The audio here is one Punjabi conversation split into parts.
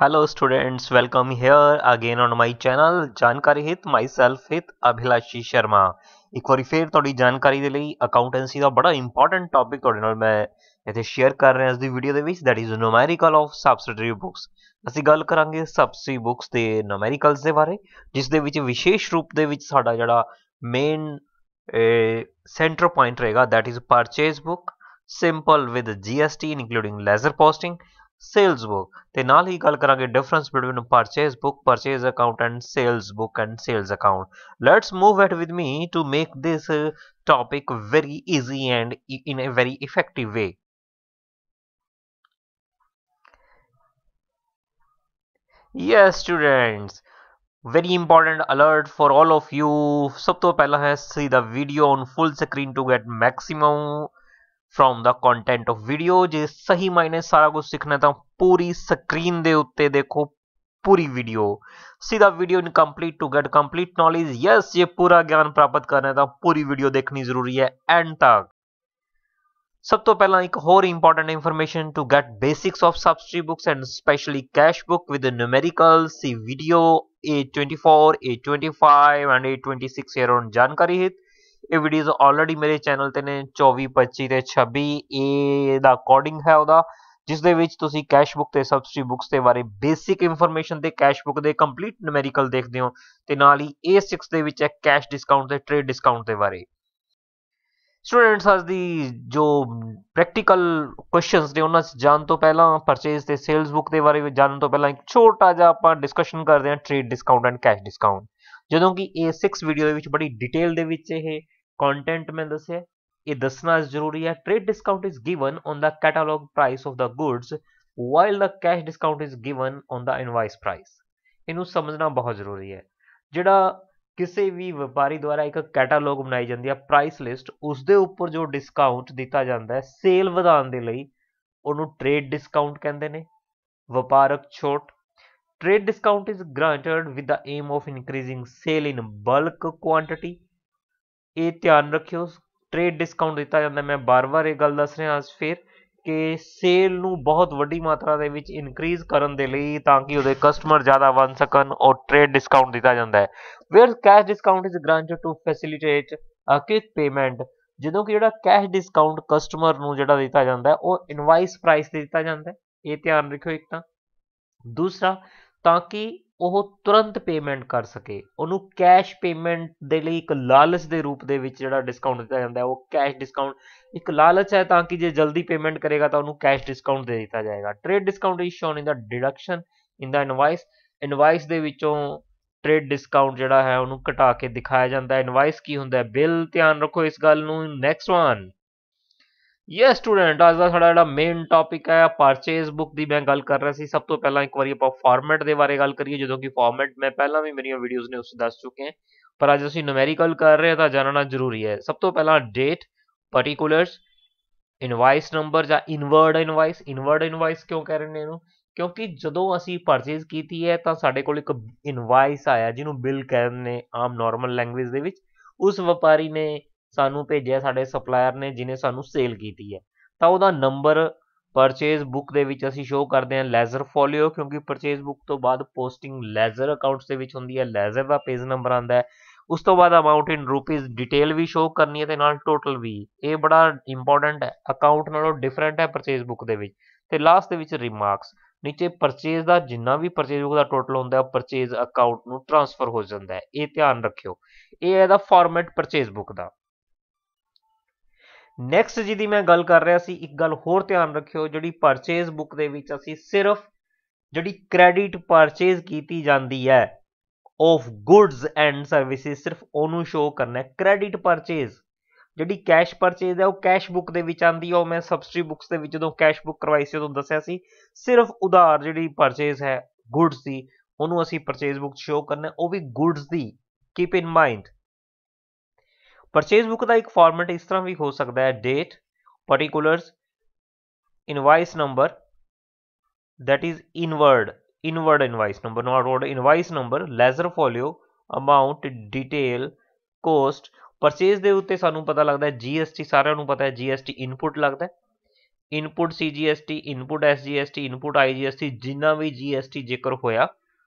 Hello students, welcome here again on my channel ਜਾਣਕਾਰੀ ਹਿਤ myself ਹਿਤ ਅਭਿਲਾਸ਼ੀ ਸ਼ਰਮਾ ਇੱਕ ਵਾਰੀ ਫੇਰ ਤੁਹਾਡੀ ਜਾਣਕਾਰੀ ਦੇ ਲਈ ਅਕਾਊਂਟੈਂਸੀ ਦਾ ਬੜਾ ਇੰਪੋਰਟੈਂਟ ਟੌਪਿਕ ਤੁਹਾਡੇ ਨਾਲ ਮੈਂ ਇੱਥੇ ਸ਼ੇਅਰ ਕਰ ਰਿਹਾ ਇਸ ਦੀ ਵੀਡੀਓ ਦੇ ਵਿੱਚ that is numerical of subsidiary books ਅਸੀਂ ਗੱਲ ਕਰਾਂਗੇ ਸਬਸਿਡੀ ਬੁక్స్ ਦੇ ਨੂਮੈਰੀਕਲਸ ਦੇ ਬਾਰੇ ਜਿਸ ਦੇ ਵਿੱਚ ਵਿਸ਼ੇਸ਼ ਰੂਪ ਦੇ ਵਿੱਚ ਸਾਡਾ ਜਿਹੜਾ ਮੇਨ ਸੈਂਟਰ ਪੁਆਇੰਟ ਰਹੇਗਾ that is purchase book simple with GST including ledger posting sales book ਤੇ ਨਾਲ ਹੀ ਗੱਲ ਕਰਾਂਗੇ difference between purchase book purchase account and sales book and sales account let's move it with me to make this uh, topic very easy and in a very effective way yes students very important alert for all of you ਸਭ ਤੋਂ ਪਹਿਲਾਂ ਹੈ see the video on full screen to get maximum from the content of video ਜੇ ਸਹੀ ਮਾਇਨੇ ਸਾਰਾ ਕੁਝ ਸਿੱਖਣਾ ਤਾਂ ਪੂਰੀ ਸਕਰੀਨ दे उत्ते देखो पूरी वीडियो सीधा video incomplete to get complete knowledge yes ये पूरा ज्ञान प्राप्त करना था तो पूरी वीडियो देखनी जरूरी है एंड तक सब तो पहला एक होर important information to get basics of subsidy books and specially cash book with numerical see video A twenty four A twenty five and A twenty six एयर ऑन जानकारी हित ਇਹ ਵੀਡੀਓਜ਼ ਆਲਰੇਡੀ ਮੇਰੇ ਚੈਨਲ ਤੇ ਨੇ 24 25 ਤੇ 26 ਇਹ ਦਾ ਅਕੋਰਡਿੰਗ ਹੈ ਉਹਦਾ ਜਿਸ ਦੇ ਵਿੱਚ ਤੁਸੀਂ ਕੈਸ਼ ਬੁੱਕ ਤੇ ਸਬਸਿਡੀ ਬੁੱਕਸ ਦੇ ਬਾਰੇ ਬੇਸਿਕ ਇਨਫੋਰਮੇਸ਼ਨ ਤੇ ਕੈਸ਼ ਬੁੱਕ ਦੇ ਕੰਪਲੀਟ ਨੂਮੈਰੀਕਲ ਦੇਖਦੇ ਹੋ ਤੇ ਨਾਲ ਹੀ A6 ਦੇ ਵਿੱਚ ਹੈ ਕੈਸ਼ ਡਿਸਕਾਊਂਟ ਤੇ ਟ੍ਰੇਡ ਡਿਸਕਾਊਂਟ ਦੇ ਬਾਰੇ ਸਟੂਡੈਂਟਸ ਅੱਜ ਦੀ ਜੋ ਪ੍ਰੈਕਟੀਕਲ ਕੁਐਸਚਨਸ ਨੇ ਉਹਨਾਂ 'ਚ ਜਾਣ ਤੋਂ ਪਹਿਲਾਂ ਪਰਚੇਸ ਤੇ ਸੇਲਸ ਬੁੱਕ ਦੇ ਬਾਰੇ ਜਾਣਨ ਤੋਂ ਪਹਿਲਾਂ ਇੱਕ ਛੋਟਾ ਜਿਹਾ ਆਪਾਂ ਡਿਸਕਸ਼ਨ ਕਰਦੇ ਹਾਂ trade discount and cash discount ਜਦੋਂ ਕਿ A6 ਵੀਡੀਓ ਦੇ ਵਿੱਚ ਬੜੀ ਡਿਟੇਲ ਦੇ ਵਿੱਚ ਇਹ ਕੰਟੈਂਟ ਮੈਂ ਦੱਸਿਆ ਇਹ ਦੱਸਣਾ ਜ਼ਰੂਰੀ ਹੈ trade discount is given on the catalogue price of the goods while the cash discount is given on the invoice price ਇਹਨੂੰ ਸਮਝਣਾ ਬਹੁਤ ਜ਼ਰੂਰੀ ਹੈ ਜਿਹੜਾ ਕਿਸੇ ਵੀ ਵਪਾਰੀ ਦੁਆਰਾ ਇੱਕ ਕੈਟਾਲੌਗ ਬਣਾਈ ਜਾਂਦੀ ਹੈ ਪ੍ਰਾਈਸ ਲਿਸਟ ਉਸ ਦੇ ਉੱਪਰ ਜੋ ਡਿਸਕਾਊਂਟ ਦਿੱਤਾ ਜਾਂਦਾ ਹੈ ਸੇਲ ਵਧਾਉਣ ਦੇ ਲਈ ਉਹਨੂੰ ਟ੍ਰੇਡ ਡਿਸਕਾਊਂਟ ਕਹਿੰਦੇ ਨੇ ਵਪਾਰਕ ਛੋਟ Trade discount is granted with the aim of increasing sale in bulk quantity. ਇਹ ਧਿਆਨ ਰੱਖਿਓ ਟ੍ਰੇਡ ਡਿਸਕਾਊਂਟ ਦਿੱਤਾ ਜਾਂਦਾ ਮੈਂ ਬਾਰ-ਬਾਰ ਇਹ ਗੱਲ ਦੱਸ ਰਿਹਾ ਅੱਜ ਫਿਰ ਕਿ ਸੇਲ ਨੂੰ ਬਹੁਤ ਵੱਡੀ ਮਾਤਰਾ ਦੇ ਵਿੱਚ ਇਨਕਰੀਜ਼ ਕਰਨ ਦੇ ਲਈ ਤਾਂ ਕਿ ਉਹਦੇ ਕਸਟਮਰ ਜ਼ਿਆਦਾ ਬਣ ਸਕਣ ਔਰ ਟ੍ਰੇਡ ਡਿਸਕਾਊਂਟ ਦਿੱਤਾ ਜਾਂਦਾ ਹੈ where cash discount is granted to facilitate a quick payment ਜਦੋਂ ਕਿ ਜਿਹੜਾ ਕੈਸ਼ ਡਿਸਕਾਊਂਟ ਕਸਟਮਰ ਨੂੰ ਜਿਹੜਾ ਦਿੱਤਾ ਜਾਂਦਾ ਉਹ ਇਨਵਾਈਸ ਪ੍ਰਾਈਸ ਤੇ ਦਿੱਤਾ ਜਾਂਦਾ ਇਹ ਧਿਆਨ ਰੱਖਿਓ ਇੱਕ ਤਾਂ ਦੂਸਰਾ ਤਾਂ ਕਿ ਉਹ ਤੁਰੰਤ ਪੇਮੈਂਟ ਕਰ ਸਕੇ ਉਹਨੂੰ ਕੈਸ਼ ਪੇਮੈਂਟ ਦੇ ਲਈ ਇੱਕ ਲਾਲਚ ਦੇ ਰੂਪ ਦੇ ਵਿੱਚ ਜਿਹੜਾ ਡਿਸਕਾਊਂਟ ਦਿੱਤਾ ਜਾਂਦਾ ਉਹ ਕੈਸ਼ ਡਿਸਕਾਊਂਟ ਇੱਕ ਲਾਲਚ ਹੈ ਤਾਂ ਕਿ ਜੇ ਜਲਦੀ ਪੇਮੈਂਟ ਕਰੇਗਾ ਤਾਂ ਉਹਨੂੰ ਕੈਸ਼ ਡਿਸਕਾਊਂਟ ਦੇ ਦਿੱਤਾ ਜਾਏਗਾ trade discount is shown in the deduction in the invoice invoice ਦੇ ਵਿੱਚੋਂ ਟ੍ਰੇਡ ਡਿਸਕਾਊਂਟ ਜਿਹੜਾ ਹੈ ਉਹਨੂੰ ਘਟਾ ਕੇ ਦਿਖਾਇਆ ਜਾਂਦਾ ਹੈ ਇਨਵਾਇਸ ਕੀ ਹੁੰਦਾ ਹੈ ਬਿੱਲ ਧਿਆਨ ਰੱਖੋ ਇਸ ਗੱਲ ਨੂੰ ਨੈਕਸਟ ਵਨ ਯੇ ਸਟੂਡੈਂਟ ਅੱਜ ਦਾ ਸਾਡਾ ਜਿਹੜਾ ਮੇਨ ਟਾਪਿਕ ਹੈ ਪਰਚੇਸ ਬੁੱਕ ਦੀ ਮੈਂ ਗੱਲ ਕਰ ਰਿਹਾ ਸੀ ਸਭ ਤੋਂ ਪਹਿਲਾਂ ਇੱਕ ਵਾਰੀ ਆਪਾਂ ਫਾਰਮੈਟ ਦੇ ਬਾਰੇ ਗੱਲ ਕਰੀਏ ਜਦੋਂ ਕਿ ਫਾਰਮੈਟ ਮੈਂ ਪਹਿਲਾਂ ਵੀ ਮੇਰੀਆਂ ਵੀਡੀਓਜ਼ ਨੇ ਉਸ ਦੱਸ ਚੁੱਕੇ ਹਾਂ ਪਰ ਅੱਜ ਅਸੀਂ ਨੂਮੈਰੀਕਲ ਕਰ ਰਹੇ ਹਾਂ ਤਾਂ ਜਾਣਨਾ ਜ਼ਰੂਰੀ ਹੈ ਸਭ ਤੋਂ ਪਹਿਲਾਂ ਡੇਟ ਪਾਰਟਿਕੂਲਰਸ ਇਨਵਾਇਸ ਨੰਬਰ ਜਾਂ ਇਨਵਰਡ ਇਨਵਾਇਸ ਇਨਵਰਡ ਇਨਵਾਇਸ ਕਿਉਂ ਕਹਿ ਰਹੇ ਨੇ ਇਹਨੂੰ ਕਿਉਂਕਿ ਜਦੋਂ ਅਸੀਂ ਪਰਚੇਸ ਕੀਤੀ ਹੈ ਤਾਂ ਸਾਡੇ ਕੋਲ ਇੱਕ ਇਨਵਾਇਸ ਆਇਆ ਜਿਹਨੂੰ ਬਿੱਲ ਕਹਿੰਦੇ ਨੇ ਆਮ ਨਾਰਮਲ ਲੈਂਗੁਏਜ ਦੇ ਵਿੱਚ ਉਸ ਵਪਾਰੀ ਨੇ ਸਾਨੂੰ ਭੇਜਿਆ ਸਾਡੇ ਸਪਲਾਇਰ ਨੇ ਜਿਨੇ ਸਾਨੂੰ ਸੇਲ ਕੀਤੀ ਹੈ ਤਾਂ ਉਹਦਾ ਨੰਬਰ ਪਰਚੇਸ ਬੁੱਕ ਦੇ ਵਿੱਚ ਅਸੀਂ ਸ਼ੋਅ ਕਰਦੇ ਹਾਂ ਲੈਜ਼ਰ ਫੋਲੀਓ ਕਿਉਂਕਿ ਪਰਚੇਸ ਬੁੱਕ ਤੋਂ ਬਾਅਦ ਪੋਸਟਿੰਗ ਲੈਜ਼ਰ ਅਕਾਊਂਟਸ ਦੇ ਵਿੱਚ ਹੁੰਦੀ ਹੈ ਲੈਜ਼ਰ ਦਾ ਪੇਜ ਨੰਬਰ ਆਂਦਾ ਹੈ ਉਸ ਤੋਂ ਬਾਅਦ ਅਮਾਊਂਟ ਇਨ ਰੁਪੀਸ ਡਿਟੇਲ ਵੀ ਸ਼ੋਅ ਕਰਨੀ ਹੈ ਤੇ ਨਾਲ ਟੋਟਲ ਵੀ ਇਹ ਬੜਾ ਇੰਪੋਰਟੈਂਟ ਹੈ ਅਕਾਊਂਟ ਨਾਲੋਂ ਡਿਫਰੈਂਟ ਹੈ ਪਰਚੇਸ ਬੁੱਕ ਦੇ ਵਿੱਚ ਤੇ ਲਾਸਟ ਦੇ ਵਿੱਚ ਰਿਮਾਰਕਸ ਨੀਚੇ ਪਰਚੇਸ ਦਾ ਜਿੰਨਾ ਵੀ ਪਰਚੇਸ ਬੁੱਕ ਦਾ ਟੋਟਲ ਹੁੰਦਾ ਹੈ ਪਰਚੇਸ ਅਕਾਊਂਟ ਨੂੰ ਟ੍ਰਾਂਸਫਰ ਹੋ ਜਾਂਦਾ ਹੈ ਇਹ ਧਿਆਨ ਰੱਖਿਓ ਇਹ ਹੈ ਦਾ ਫਾਰਮੈਟ ਪਰਚੇਸ ਬੁੱਕ ਦਾ ਨੈਕਸਟ ਜਿਹਦੀ ਮੈਂ ਗੱਲ ਕਰ ਰਿਹਾ ਸੀ ਇੱਕ ਗੱਲ ਹੋਰ ਧਿਆਨ ਰੱਖਿਓ ਜਿਹੜੀ ਪਰਚੇਸ ਬੁੱਕ ਦੇ ਵਿੱਚ ਅਸੀਂ ਸਿਰਫ ਜਿਹੜੀ ਕ੍ਰੈਡਿਟ ਪਰਚੇਸ ਕੀਤੀ ਜਾਂਦੀ ਹੈ ਆਫ ਗੁੱਡਸ ਐਂਡ ਸਰਵਿਸਿਜ਼ ਸਿਰਫ ਉਹਨੂੰ ਸ਼ੋ ਕਰਨਾ ਹੈ ਕ੍ਰੈਡਿਟ ਪਰਚੇਸ ਜਿਹੜੀ ਕੈਸ਼ ਪਰਚੇਸ ਹੈ ਉਹ ਕੈਸ਼ ਬੁੱਕ ਦੇ ਵਿੱਚ ਆਂਦੀ ਹੈ ਉਹ ਮੈਂ ਸਬਸਿਡੀ ਬੁੱਕਸ ਦੇ ਵਿੱਚ ਜਦੋਂ ਕੈਸ਼ ਬੁੱਕ ਕਰਵਾਈ ਸੀ ਉਦੋਂ ਦੱਸਿਆ ਸੀ ਸਿਰਫ ਉਧਾਰ ਜਿਹੜੀ ਪਰਚੇਸ ਹੈ ਗੁੱਡਸ ਦੀ ਉਹਨੂੰ ਅਸੀਂ ਪਰਚੇਸ ਬੁੱਕ ਸ਼ੋ ਕਰਨਾ ਉਹ ਵੀ ਗੁੱਡਸ ਦੀ keep in mind purchase book ਦਾ ਇੱਕ ਫਾਰਮੈਟ ਇਸ ਤਰ੍ਹਾਂ ਵੀ ਹੋ ਸਕਦਾ ਹੈ date particulars invoice number that is inward inward invoice number not road invoice number ledger folio amount detail cost purchase ਦੇ ਉੱਤੇ ਸਾਨੂੰ ਪਤਾ ਲੱਗਦਾ ਹੈ ਜੀਐਸਟੀ ਸਾਰਿਆਂ ਨੂੰ ਪਤਾ ਹੈ ਜੀਐਸਟੀ ਇਨਪੁਟ ਲੱਗਦਾ ਹੈ input CGST input SGST input IGST ਜਿੰਨਾ ਵੀ ਜੀਐਸਟੀ ਜ਼ਿਕਰ ਹੋਇਆ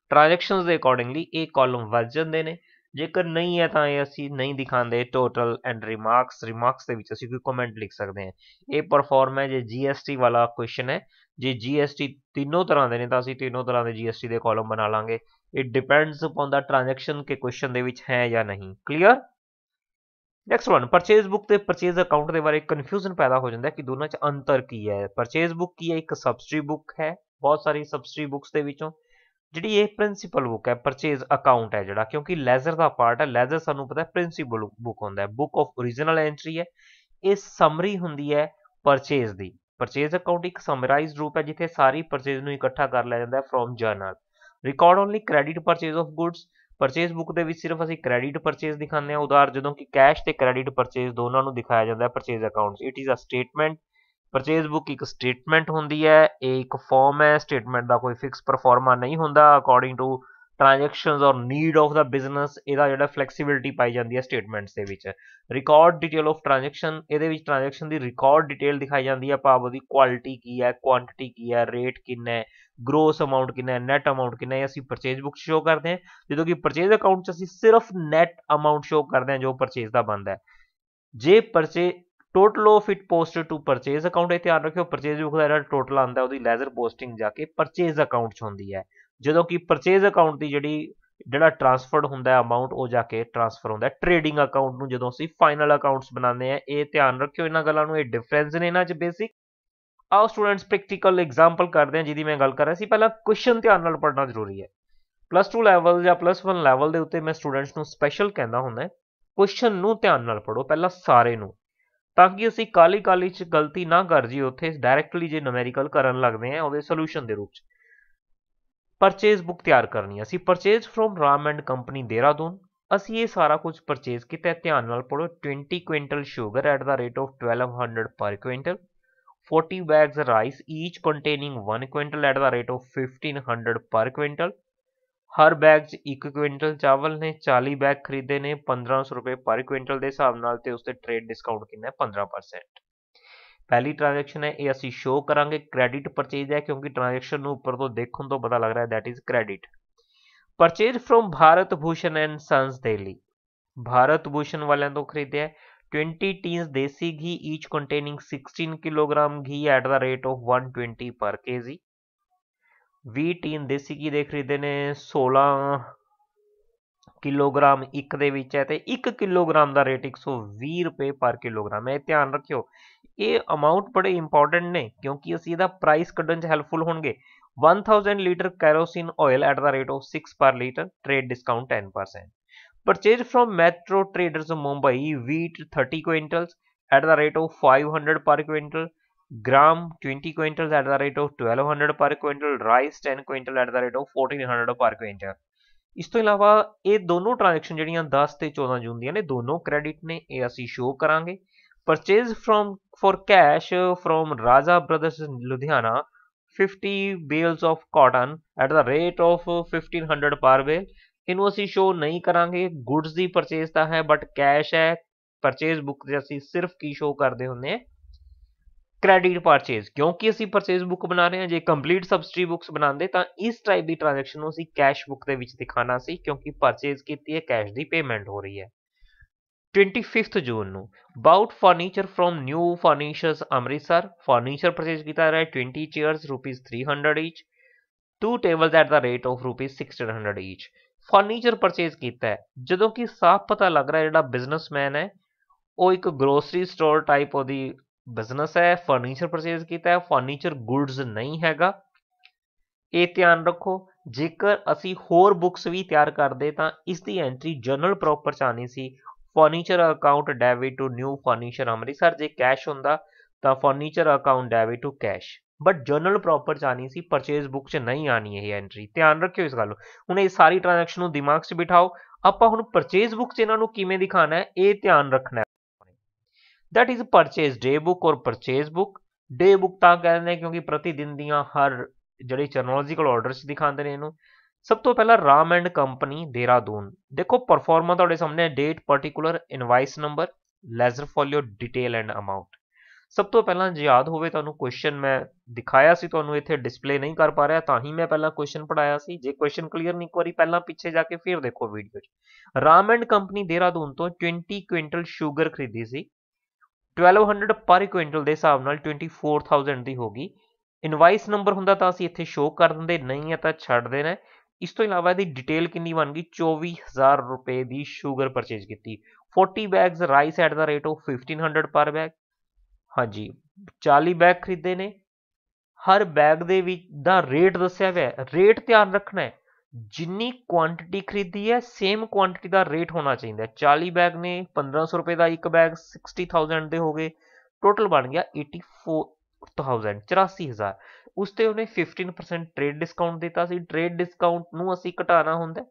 ਟ੍ਰਾਂਜੈਕਸ਼ਨਸ ਦੇ ਅਕੋਰਡਿੰਗਲੀ ਇਹ ਕਾਲਮ ਵਜ ਜਾਂਦੇ ਨੇ ਜੇਕਰ ਨਹੀਂ ਹੈ ਤਾਂ ਇਹ ਅਸੀਂ ਨਹੀਂ ਦਿਖਾਉਂਦੇ ਟੋਟਲ ਐਂਡ ਰਿਮਾਰਕਸ ਰਿਮਾਰਕਸ ਦੇ ਵਿੱਚ ਅਸੀਂ ਕੋਈ ਕਮੈਂਟ ਲਿਖ ਸਕਦੇ ਹਾਂ ਇਹ ਪਰਫਾਰਮ ਹੈ ਜੇ ਜੀਐਸਟੀ ਵਾਲਾ ਕੁਐਸਚਨ ਹੈ ਜੇ ਜੀਐਸਟੀ ਤਿੰਨੋਂ ਤਰ੍ਹਾਂ ਦੇ ਨੇ ਤਾਂ ਅਸੀਂ ਤਿੰਨੋਂ ਤਰ੍ਹਾਂ ਦੇ ਜੀਐਸਟੀ ਦੇ ਕਾਲਮ ਬਣਾ ਲਾਂਗੇ ਇਟ ਡਿਪੈਂਡਸ ਅਪਨ ਦਾ ਟ੍ਰਾਂਜੈਕਸ਼ਨ ਕੇ ਕੁਐਸਚਨ ਦੇ ਵਿੱਚ ਹੈ ਜਾਂ ਨਹੀਂ clear next one purchase book ਤੇ ਪਰਚੇਸ ਅਕਾਊਂਟ ਦੇ ਬਾਰੇ ਕਨਫਿਊਜ਼ਨ ਪੈਦਾ ਹੋ ਜਾਂਦਾ ਕਿ ਦੋਨਾਂ 'ਚ ਅੰਤਰ ਕੀ ਹੈ ਪਰਚੇਸ ਬੁੱਕ ਕੀ ਹੈ ਇੱਕ ਸਬਸਿਡੀ ਬੁੱਕ ਹੈ ਬਹੁਤ ਸਾਰੀ ਸਬਸਿਡੀ ਬੁੱਕਸ ਦੇ ਵਿੱਚੋਂ ਜਿਹੜੀ ਇਹ ਪ੍ਰਿੰਸੀਪਲ ਬੁੱਕ ਹੈ ਪਰਚੇਜ਼ ਅਕਾਊਂਟ ਹੈ ਜਿਹੜਾ ਕਿਉਂਕਿ ਲੈਜ਼ਰ ਦਾ ਪਾਰਟ ਹੈ ਲੈਜ਼ਰ ਸਾਨੂੰ ਪਤਾ ਹੈ ਪ੍ਰਿੰਸੀਪਲ ਬੁੱਕ ਹੁੰਦਾ ਹੈ ਬੁੱਕ ਆਫ origignal ਐਂਟਰੀ ਹੈ ਇਹ ਸਮਰੀ ਹੁੰਦੀ ਹੈ ਪਰਚੇਜ਼ ਦੀ ਪਰਚੇਜ਼ ਅਕਾਊਂਟ ਇੱਕ ਸਮਰਾਈਜ਼ਡ ਰੂਪ ਹੈ ਜਿੱਥੇ ਸਾਰੀ ਪਰਚੇਜ਼ ਨੂੰ ਇਕੱਠਾ ਕਰ ਲਿਆ ਜਾਂਦਾ ਹੈ from journal record only credit purchase of goods purchase book ਦੇ ਵਿੱਚ ਸਿਰਫ ਅਸੀਂ ਕ੍ਰੈਡਿਟ ਪਰਚੇਜ਼ ਦਿਖਾਉਂਦੇ ਹਾਂ ਉਦਾਹਰ ਜਦੋਂ ਕਿ ਕੈਸ਼ ਤੇ ਕ੍ਰੈਡਿਟ ਪਰਚੇਜ਼ ਦੋਨਾਂ ਨੂੰ ਦਿਖਾਇਆ ਜਾਂਦਾ ਹੈ purchase accounts it is a statement purchase book ਇੱਕ ਸਟੇਟਮੈਂਟ ਹੁੰਦੀ ਹੈ ਇਹ ਇੱਕ ਫਾਰਮ ਹੈ ਸਟੇਟਮੈਂਟ ਦਾ ਕੋਈ ਫਿਕਸ ਪਰਫਾਰਮਾ ਨਹੀਂ ਹੁੰਦਾ ਅਕੋਰਡਿੰਗ ਟੂ ਟ੍ਰਾਂਜੈਕਸ਼ਨਸ ਔਰ ਨੀਡ ਆਫ ਦਾ ਬਿਜ਼ਨਸ ਇਹਦਾ ਜਿਹੜਾ ਫਲੈਕਸੀਬਿਲਟੀ ਪਾਈ ਜਾਂਦੀ ਹੈ ਸਟੇਟਮੈਂਟਸ ਦੇ ਵਿੱਚ ਰਿਕਾਰਡ ਡਿਟੇਲ ਆਫ ਟ੍ਰਾਂਜੈਕਸ਼ਨ ਇਹਦੇ ਵਿੱਚ ਟ੍ਰਾਂਜੈਕਸ਼ਨ ਦੀ ਰਿਕਾਰਡ ਡਿਟੇਲ ਦਿਖਾਈ ਜਾਂਦੀ ਹੈ ਭਾਵ ਉਹਦੀ ਕੁਆਲਿਟੀ ਕੀ ਹੈ ਕੁਆਂਟੀਟੀ ਕੀ ਹੈ ਰੇਟ ਕਿੰਨਾ ਹੈ ਗ੍ਰੋਸ ਅਮਾਉਂਟ ਕਿੰਨਾ ਹੈ ਨੈਟ ਅਮਾਉਂਟ ਕਿੰਨਾ ਹੈ ਅਸੀਂ ਪਰਚੇਜ਼ ਬੁੱਕ ਸ਼ੋ ਕਰਦੇ ਹਾਂ ਜਦੋਂ ਕਿ ਪਰਚੇਜ਼ ਅਕਾਊਂਟ 'ਚ ਅਸੀਂ ਸਿਰਫ ਨੈਟ ਅਮਾਉਂਟ ਸ਼ੋ ਕਰਦੇ ਹਾਂ ਜੋ ਪਰਚੇਜ਼ ਦਾ ਬਣਦਾ ਹੈ ਜੇ purchase total of it posted to purchase account ਇਹ ਧਿਆਨ ਰੱਖਿਓ ਪਰਚੇਸ ਬੁੱਕ ਦਾ ਜਿਹੜਾ ਟੋਟਲ ਆਂਦਾ ਉਹਦੀ ਲੈਜ਼ਰ ਪੋਸਟਿੰਗ ਜਾ ਕੇ ਪਰਚੇਸ ਅਕਾਊਂਟ 'ਚ ਹੁੰਦੀ ਹੈ ਜਦੋਂ ਕਿ ਪਰਚੇਸ ਅਕਾਊਂਟ ਦੀ ਜਿਹੜੀ ਜਿਹੜਾ ਟ੍ਰਾਂਸਫਰਡ ਹੁੰਦਾ ਹੈ ਅਮਾਉਂਟ ਉਹ ਜਾ ਕੇ ਟ੍ਰਾਂਸਫਰ ਹੁੰਦਾ ਹੈ ਟ੍ਰੇਡਿੰਗ ਅਕਾਊਂਟ ਨੂੰ ਜਦੋਂ ਅਸੀਂ ਫਾਈਨਲ ਅਕਾਊਂਟਸ ਬਣਾਉਂਦੇ ਆ ਇਹ ਧਿਆਨ ਰੱਖਿਓ ਇਹਨਾਂ ਗੱਲਾਂ ਨੂੰ ਇਹ ਡਿਫਰੈਂਸ ਨੇ ਇਹਨਾਂ 'ਚ ਬੇਸਿਕ ਆਓ ਸਟੂਡੈਂਟਸ ਪ੍ਰੈਕਟੀਕਲ ਐਗਜ਼ਾਮਪਲ ਕਰਦੇ ਆ ਜਿਹਦੀ ਮੈਂ ਗੱਲ ਕਰ ਰਿਹਾ ਸੀ ਪਹਿਲਾਂ ਕੁਐਸਚਨ ਧਿਆਨ ਨਾਲ ਪੜ੍ਹਨਾ ਜ਼ਰੂਰੀ ਹੈ ਪਲੱਸ 2 ਲੈਵਲ ਜਾਂ ਪਲੱਸ 1 ਲੈਵਲ ਦੇ ਉੱਤੇ ਮੈਂ ਸਟੂਡੈਂਟਸ ਨੂੰ ਸਪੈਸ਼ਲ ਕਹਿੰਦਾ ਹੁੰਦਾ ਕੁਐਸਚਨ ਨੂੰ ਧਿਆਨ ਨਾਲ ਪੜ੍ਹੋ ਪਹਿਲਾਂ ਸਾਰੇ ਨੂੰ ਤਾਂ ਕਿ ਅਸੀਂ ਕਾਲੀ ਕਾਲੀ ਚ ਗਲਤੀ ਨਾ ਕਰ ਜੀ ਉੱਥੇ ਡਾਇਰੈਕਟਲੀ ਜੇ ਨੰਮੈਰੀਕਲ ਕਰਨ ਲੱਗਦੇ ਆ ਉਹਦੇ ਸੋਲੂਸ਼ਨ ਦੇ ਰੂਪ ਚ ਪਰਚੇਸ ਬੁੱਕ ਤਿਆਰ ਕਰਨੀ ਹੈ ਅਸੀਂ purchase from Ram and company Dehradun ਅਸੀਂ ਇਹ ਸਾਰਾ ਕੁਝ ਪਰਚੇਸ ਕੀਤਾ ਧਿਆਨ ਨਾਲ ਪੜੋ 20 quintal sugar at the rate of 1200 per quintal 40 bags rice each containing 1 quintal at the rate of 1500 per quintal her bag च एक क्विंटल चावल ने चाली बैग खरीदे ने पंद्रह सौ रुपए पर क्विंटल के हिसाब न उसके ट्रेड डिस्काउंट कि पंद्रह परसेंट पहली ट्रांजैक्शन है ये असी शो करा क्रैडिट परचेज है क्योंकि ट्रांजैक्शन उपर तो देखने तो पता लग रहा है that is credit purchase from Bharat Bhushan and sons दे भारत भूषण वाले तो खरीद है twenty tins desi ghee each containing sixteen kilogram ghee at the rate of one twenty per K जी 20 ਟੀਨ ਦੇਸੀ ਕੀ ਦੇ ਖਰੀਦੇ ਨੇ 16 ਕਿਲੋਗ੍ਰਾਮ ਇੱਕ ਦੇ ਵਿੱਚ ਹੈ ਤੇ 1 ਕਿਲੋਗ੍ਰਾਮ ਦਾ ਰੇਟ 120 ਰੁਪਏ ਪਰ ਕਿਲੋਗ੍ਰਾਮ ਹੈ ਧਿਆਨ ਰੱਖਿਓ ਇਹ ਅਮਾਉਂਟ ਬੜੇ ਇੰਪੋਰਟੈਂਟ ਨੇ ਕਿਉਂਕਿ ਅਸੀਂ ਇਹਦਾ ਪ੍ਰਾਈਸ ਕੱਢਣ 'ਚ ਹੈਲਪਫੁਲ ਹੋਣਗੇ 1000 litre kerosene oil at the rate of 6 per litre trade discount 10% purchase from Metro Traders Mumbai wheat 30 quintals at the rate of 500 per quintal gram 20 quintals at the rate of 1200 per quintal rice 10 quintal at the rate of 1400 per quintal ਇਸ ਤੋਂ ਇਲਾਵਾ ਇਹ ਦੋਨੋਂ ਟ੍ਰਾਂਜੈਕਸ਼ਨ ਜਿਹੜੀਆਂ 10 ਤੇ 14 ਜੂਨ ਦੀਆਂ ਨੇ ਦੋਨੋਂ ਕ੍ਰੈਡਿਟ ਨੇ ਇਹ ਅਸੀਂ ਸ਼ੋ ਕਰਾਂਗੇ purchase from for cash from Raja Brothers Ludhiana 50 bales of cotton at the rate of 1500 per ਬੇਲ ਇਹਨੂੰ ਅਸੀਂ ਸ਼ੋ ਨਹੀਂ ਕਰਾਂਗੇ ਗੁੱਡਸ ਦੀ ਪਰਚੇਜ਼ ਤਾਂ ਹੈ ਬਟ ਕੈਸ਼ ਹੈ ਪਰਚੇਜ਼ ਬੁੱਕ ਤੇ ਅਸੀਂ ਸਿਰਫ ਕੀ ਸ਼ੋ ਕਰਦੇ ਹੁੰਦੇ ਹਾਂ ਕ੍ਰੈਡਿਟ ਪਰਚੇਸ ਕਿਉਂਕਿ ਅਸੀਂ ਪਰਚੇਸ ਬੁੱਕ ਬਣਾ ਰਹੇ ਹਾਂ ਜੇ ਕੰਪਲੀਟ ਸਬਸਿਡੀ ਬੁੱਕਸ ਬਣਾਉਂਦੇ ਤਾਂ ਇਸ ਟਾਈਪ ਦੀ ਟ੍ਰਾਂਜੈਕਸ਼ਨ ਨੂੰ ਅਸੀਂ ਕੈਸ਼ ਬੁੱਕ ਦੇ ਵਿੱਚ ਦਿਖਾਣਾ ਸੀ ਕਿਉਂਕਿ ਪਰਚੇਸ ਕੀਤੀ ਹੈ ਕੈਸ਼ ਦੀ ਪੇਮੈਂਟ ਹੋ ਰਹੀ ਹੈ 25th ਜੂਨ ਨੂੰ bought furniture from New Furnishers Amritsar furniture purchase ਕੀਤਾ ਰਿਹਾ 20 chairs rupees 300 each two tables at the rate of rupees 1600 each furniture purchase ਕੀਤਾ ਹੈ ਜਦੋਂ ਕਿ ਸਾਫ਼ ਪਤਾ ਲੱਗ ਰਿਹਾ ਜਿਹੜਾ ਬਿਜ਼ਨਸਮੈਨ ਹੈ ਉਹ ਇੱਕ ਗਰੋਸਰੀ ਸਟੋਰ ਟਾਈਪ ਉਹਦੀ ਬਿਜ਼ਨਸ ਹੈ ਫਰਨੀਚਰ ਪਰਚੇਸ ਕੀਤਾ ਹੈ ਫਰਨੀਚਰ ਗੁੱਡਸ ਨਹੀਂ ਹੈਗਾ ਇਹ ਧਿਆਨ ਰੱਖੋ ਜੇਕਰ ਅਸੀਂ ਹੋਰ ਬੁੱਕਸ ਵੀ ਤਿਆਰ ਕਰਦੇ ਤਾਂ ਇਸ ਦੀ ਐਂਟਰੀ ਜਨਰਲ ਪ੍ਰੋਪਰ ਚ ਆਣੀ ਸੀ furniture account debit to New Furniture Amritsar ਜੇ ਕੈਸ਼ ਹੁੰਦਾ ਤਾਂ furniture account debit to cash but journal proper ਚ ਆਣੀ ਸੀ ਪਰਚੇਸ ਬੁੱਕ ਚ ਨਹੀਂ ਆਣੀ ਇਹ ਐਂਟਰੀ ਧਿਆਨ ਰੱਖਿਓ ਇਸ ਗੱਲ ਨੂੰ ਹੁਣ ਇਹ ਸਾਰੀ ਟ੍ਰਾਂਜੈਕਸ਼ਨ ਨੂੰ ਦਿਮਾਗ 'ਚ ਬਿਠਾਓ ਆਪਾਂ ਹੁਣ ਪਰਚੇਸ ਬੁੱਕ 'ਚ ਇਹਨਾਂ ਨੂੰ ਕਿਵੇਂ ਦਿਖਾਣਾ ਹੈ ਇਹ ਧਿਆਨ ਰੱਖਣਾ that is purchase day book or purchase book day book ਤਾਂ ਕਹਿੰਦੇ ਨੇ ਕਿਉਂਕਿ ਪ੍ਰਤੀ ਦਿਨ ਦੀਆਂ ਹਰ ਜਿਹੜੇ ਚਰਨੋਲੋਜੀਕਲ ਆਰਡਰਸ ਦਿਖਾਉਂਦੇ ਨੇ ਇਹਨੂੰ ਸਭ ਤੋਂ ਪਹਿਲਾਂ ਰਾਮ ਐਂਡ ਕੰਪਨੀ ਦੇਹਰਾਦੂਨ ਦੇਖੋ ਪਰਫਾਰਮਾ ਤੁਹਾਡੇ ਸਾਹਮਣੇ date particular invoice number ledger folio detail and amount ਸਭ ਤੋਂ ਪਹਿਲਾਂ ਜੇ ਯਾਦ ਹੋਵੇ ਤੁਹਾਨੂੰ ਕੁਐਸਚਨ ਮੈਂ ਦਿਖਾਇਆ ਸੀ ਤੁਹਾਨੂੰ ਇੱਥੇ ਡਿਸਪਲੇ ਨਹੀਂ ਕਰ ਪਾ ਰਿਹਾ ਤਾਂ ਹੀ ਮੈਂ ਪਹਿਲਾਂ ਕੁਐਸਚਨ ਪੜਾਇਆ ਸੀ ਜੇ ਕੁਐਸਚਨ ਕਲੀਅਰ ਨਹੀਂ ਇੱਕ ਪਹਿਲਾਂ ਪਿੱਛੇ ਜਾ ਕੇ ਫਿਰ ਦੇਖੋ ਵੀਡੀਓ 'ਚ ਰਾਮ ਐਂਡ ਕੰਪਨੀ ਦੇਹਰਾਦੂਨ ਤੋਂ 20 ਕੁਇੰਟਲ ਸ਼ੂਗਰ ਖਰੀਦੀ ਸੀ 1200 ਪਰ ਕੁਇੰਟਲ ਦੇ ਹਿਸਾਬ ਨਾਲ 24000 ਦੀ ਹੋਗੀ ਇਨਵਾਈਸ ਨੰਬਰ ਹੁੰਦਾ ਤਾਂ ਅਸੀਂ ਇੱਥੇ ਸ਼ੋਅ ਕਰ ਦਿੰਦੇ ਨਹੀਂ ਹੈ ਤਾਂ ਛੱਡ ਦੇਣਾ ਇਸ ਤੋਂ ਇਲਾਵਾ ਇਹਦੀ ਡਿਟੇਲ ਕਿੰਨੀ ਬਣ ਗਈ 24000 ਰੁਪਏ ਦੀ 슈ਗਰ ਪਰਚੇਜ ਕੀਤੀ 40 bags rice at the rate of 1500 per bag ਹਾਂਜੀ 40 ਬੈਗ ਖਰੀਦੇ ਨੇ ਹਰ ਬੈਗ ਦੇ ਵਿੱਚ ਦਾ ਰੇਟ ਦੱਸਿਆ ਹੋਇਆ ਹੈ ਰੇਟ ਧਿਆਨ ਰੱਖਣਾ ਹੈ ਜਿੰਨੀ ਕੁਆਂਟੀਟੀ ਖਰੀਦੀ ਹੈ ਸੇਮ ਕੁਆਂਟੀਟੀ ਦਾ ਰੇਟ ਹੋਣਾ ਚਾਹੀਦਾ ਹੈ 40 ਬੈਗ ਨੇ 1500 ਰੁਪਏ ਦਾ ਇੱਕ ਬੈਗ 60000 ਦੇ ਹੋ ਗਏ ਟੋਟਲ ਬਣ ਗਿਆ 84000 84000 ਉਸ ਤੇ ਉਹਨੇ 15% ਟ੍ਰੇਡ ਡਿਸਕਾਊਂਟ ਦਿੱਤਾ ਸੀ ਟ੍ਰੇਡ ਡਿਸਕਾਊਂਟ ਨੂੰ ਅਸੀਂ ਘਟਾਣਾ ਹੁੰਦਾ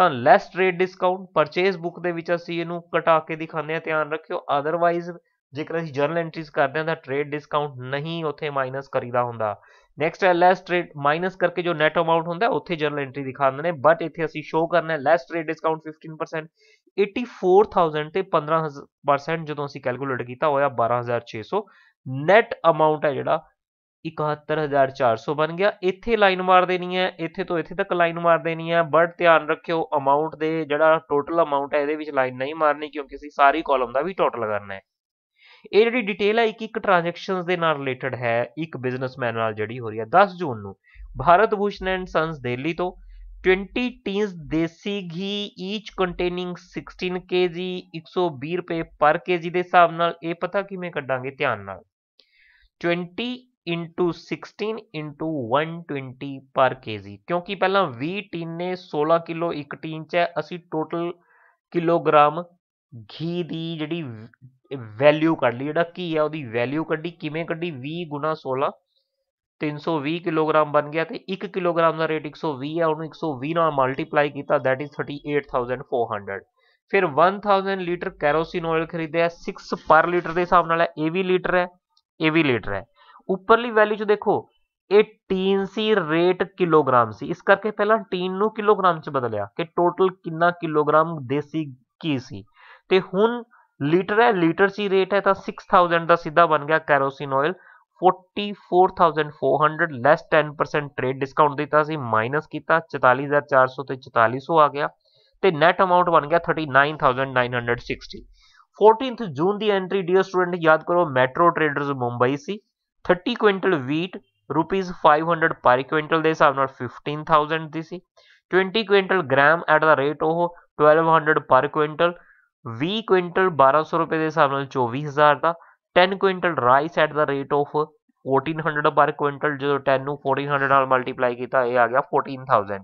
ਤਾਂ less trade discount purchase book ਦੇ ਵਿੱਚ ਅਸੀਂ ਇਹਨੂੰ ਘਟਾ ਕੇ ਦਿਖਾਉਂਦੇ ਆ ਧਿਆਨ ਰੱਖਿਓ ਆਦਰਵਾਈਜ਼ ਜੇਕਰ ਅਸੀਂ ਜਰਨਲ ਐਂਟਰੀਜ਼ ਕਰਦੇ ਹਾਂ ਤਾਂ ਟ੍ਰੇਡ ਡਿਸਕਾਊਂਟ ਨਹੀਂ ਉੱਥੇ ਮਾਈਨਸ ਕਰੀਦਾ ਹੁੰਦਾ ਨੈਕਸਟ ਹੈ ਲੈਸ ਟ੍ਰੇਡ ਮਾਈਨਸ ਕਰਕੇ ਜੋ ਨੈਟ ਅਮਾਉਂਟ ਹੁੰਦਾ ਉੱਥੇ ਜਨਰਲ ਐਂਟਰੀ ਦਿਖਾ ਦਿੰਦੇ ਨੇ ਬਟ ਇੱਥੇ ਅਸੀਂ ਸ਼ੋ ਕਰਨਾ ਹੈ ਲੈਸ ਟ੍ਰੇਡ ਡਿਸਕਾਊਂਟ 15% 84000 ਤੇ 15% ਜਦੋਂ ਅਸੀਂ ਕੈਲਕੂਲੇਟ ਕੀਤਾ ਹੋਇਆ 12600 ਨੈਟ ਅਮਾਉਂਟ ਹੈ ਜਿਹੜਾ 71400 ਬਣ ਗਿਆ ਇੱਥੇ ਲਾਈਨ ਮਾਰ ਦੇਣੀ ਹੈ ਇੱਥੇ ਤੋਂ ਇੱਥੇ ਤੱਕ ਲਾਈਨ ਮਾਰ ਦੇਣੀ ਹੈ ਬਟ ਧਿਆਨ ਰੱਖਿਓ ਅਮਾਉਂਟ ਦੇ ਜਿਹੜਾ ਟੋਟਲ ਅਮਾਉਂਟ ਹੈ ਇਹਦੇ ਵਿੱਚ ਲਾਈਨ ਨਹੀਂ ਮਾਰਨੀ ਕਿਉਂਕਿ ਅਸੀਂ ਸਾਰੀ ਕਾਲਮ ਦਾ ਵੀ ਟੋਟਲ ਕਰਨਾ ਹੈ ਇਹ ਜਿਹੜੀ ਡਿਟੇਲ ਹੈ ਇੱਕ ਇੱਕ ਟ੍ਰਾਂਜੈਕਸ਼ਨਸ ਦੇ ਨਾਲ ਰਿਲੇਟਡ ਹੈ ਇੱਕ ਬਿਜ਼ਨਸਮੈਨ ਨਾਲ ਜੜੀ ਹੋ ਰਹੀ ਹੈ 10 ਜੂਨ ਨੂੰ ਭਾਰਤ ਭੂਸ਼ਣ ਐਂਡ ਸੰਸ ਦਿੱਲੀ ਤੋਂ 20 ਟੀਨਸ ਦੇਸੀ ਘੀ ਈਚ ਕੰਟੇਨਿੰਗ 16 ਕੇਜੀ 120 ਰੁਪਏ ਪਰ ਕੇਜੀ ਦੇ ਹਿਸਾਬ ਨਾਲ ਇਹ ਪਤਾ ਕਿਵੇਂ ਕੱਢਾਂਗੇ ਧਿਆਨ ਨਾਲ 20 into 16 into 120 ਪਰ ਕੇਜੀ ਕਿਉਂਕਿ ਪਹਿਲਾਂ 20 ਨੇ 16 ਕਿਲੋ ਇੱਕ ਟੀਨ ਚ ਹੈ ਅਸੀਂ ਟੋਟਲ ਕਿਲੋਗ੍ਰਾਮ ਘੀ ਦੀ ਜਿਹੜੀ ਵੈਲਿਊ ਕੱਢ ਲਈ ਜਿਹੜਾ ਕੀ ਹੈ ਉਹਦੀ ਵੈਲਿਊ ਕੱਢੀ ਕਿਵੇਂ ਕੱਢੀ 20 16 320 ਕਿਲੋਗ੍ਰਾਮ ਬਣ ਗਿਆ ਤੇ 1 ਕਿਲੋਗ੍ਰਾਮ ਦਾ ਰੇਟ 120 ਹੈ ਉਹਨੂੰ 120 ਨਾਲ ਮਲਟੀਪਲਾਈ ਕੀਤਾ ਥੈਟ ਇਜ਼ 38400 ਫਿਰ 1000 ਲੀਟਰ ਕੈਰੋਸਿਨ ਆਇਲ ਖਰੀਦਿਆ 6 ਪਰ ਲੀਟਰ ਦੇ ਹਿਸਾਬ ਨਾਲ ਹੈ ਇਹ ਵੀ ਲੀਟਰ ਹੈ ਇਹ ਵੀ ਲੀਟਰ ਹੈ ਉੱਪਰਲੀ ਵੈਲਿਊ ਚ ਦੇਖੋ 18 ਸੀ ਰੇਟ ਕਿਲੋਗ੍ਰਾਮ ਸੀ ਇਸ ਕਰਕੇ ਪਹਿਲਾਂ ਟੀਨ ਨੂੰ ਕਿਲੋਗ੍ਰਾਮ ਚ ਬਦਲਿਆ ਕਿ ਟੋਟਲ ਕਿੰਨਾ ਕਿਲੋਗ੍ਰਾਮ ਦੇਸੀ ਘੀ ਸੀ ਤੇ ਹੁਣ ਲੀਟਰ ਹੈ ਲੀਟਰ ਸੀ ਰੇਟ ਹੈ ਤਾਂ 6000 ਦਾ ਸਿੱਧਾ ਬਣ ਗਿਆ kerosene oil 44400 less 10% trade discount ਦਿੱਤਾ ਸੀ ਮਾਈਨਸ ਕੀਤਾ 44400 ਤੇ 4400 ਆ ਗਿਆ ਤੇ ਨੈਟ ਅਮਾਉਂਟ ਬਣ ਗਿਆ 39960 14th ਜੂਨ ਦੀ ਐਂਟਰੀ ਡੀਅਰ ਸਟੂਡੈਂਟ ਯਾਦ ਕਰੋ ਮੈਟਰੋ ਟ੍ਰੇਡਰਸ ਮੁੰਬਈ ਸੀ 30 quintal wheat rupees 500 per quintal ਦੇ ਹਿਸਾਬ ਨਾਲ 15000 ਦੀ ਸੀ 20 quintal gram at the rate ਉਹ 1200 ਪਰ ਕੁਇੰਟਲ 20 ਕੁਇੰਟਲ 1200 ਰੁਪਏ ਦੇ ਹਿਸਾਬ ਨਾਲ 24000 ਦਾ 10 quintal rice at the rate of 1400 per quintal ਜਦੋਂ 10 ਨੂੰ 1400 ਨਾਲ ਮਲਟੀਪਲਾਈ ਕੀਤਾ ਇਹ ਆ ਗਿਆ 14000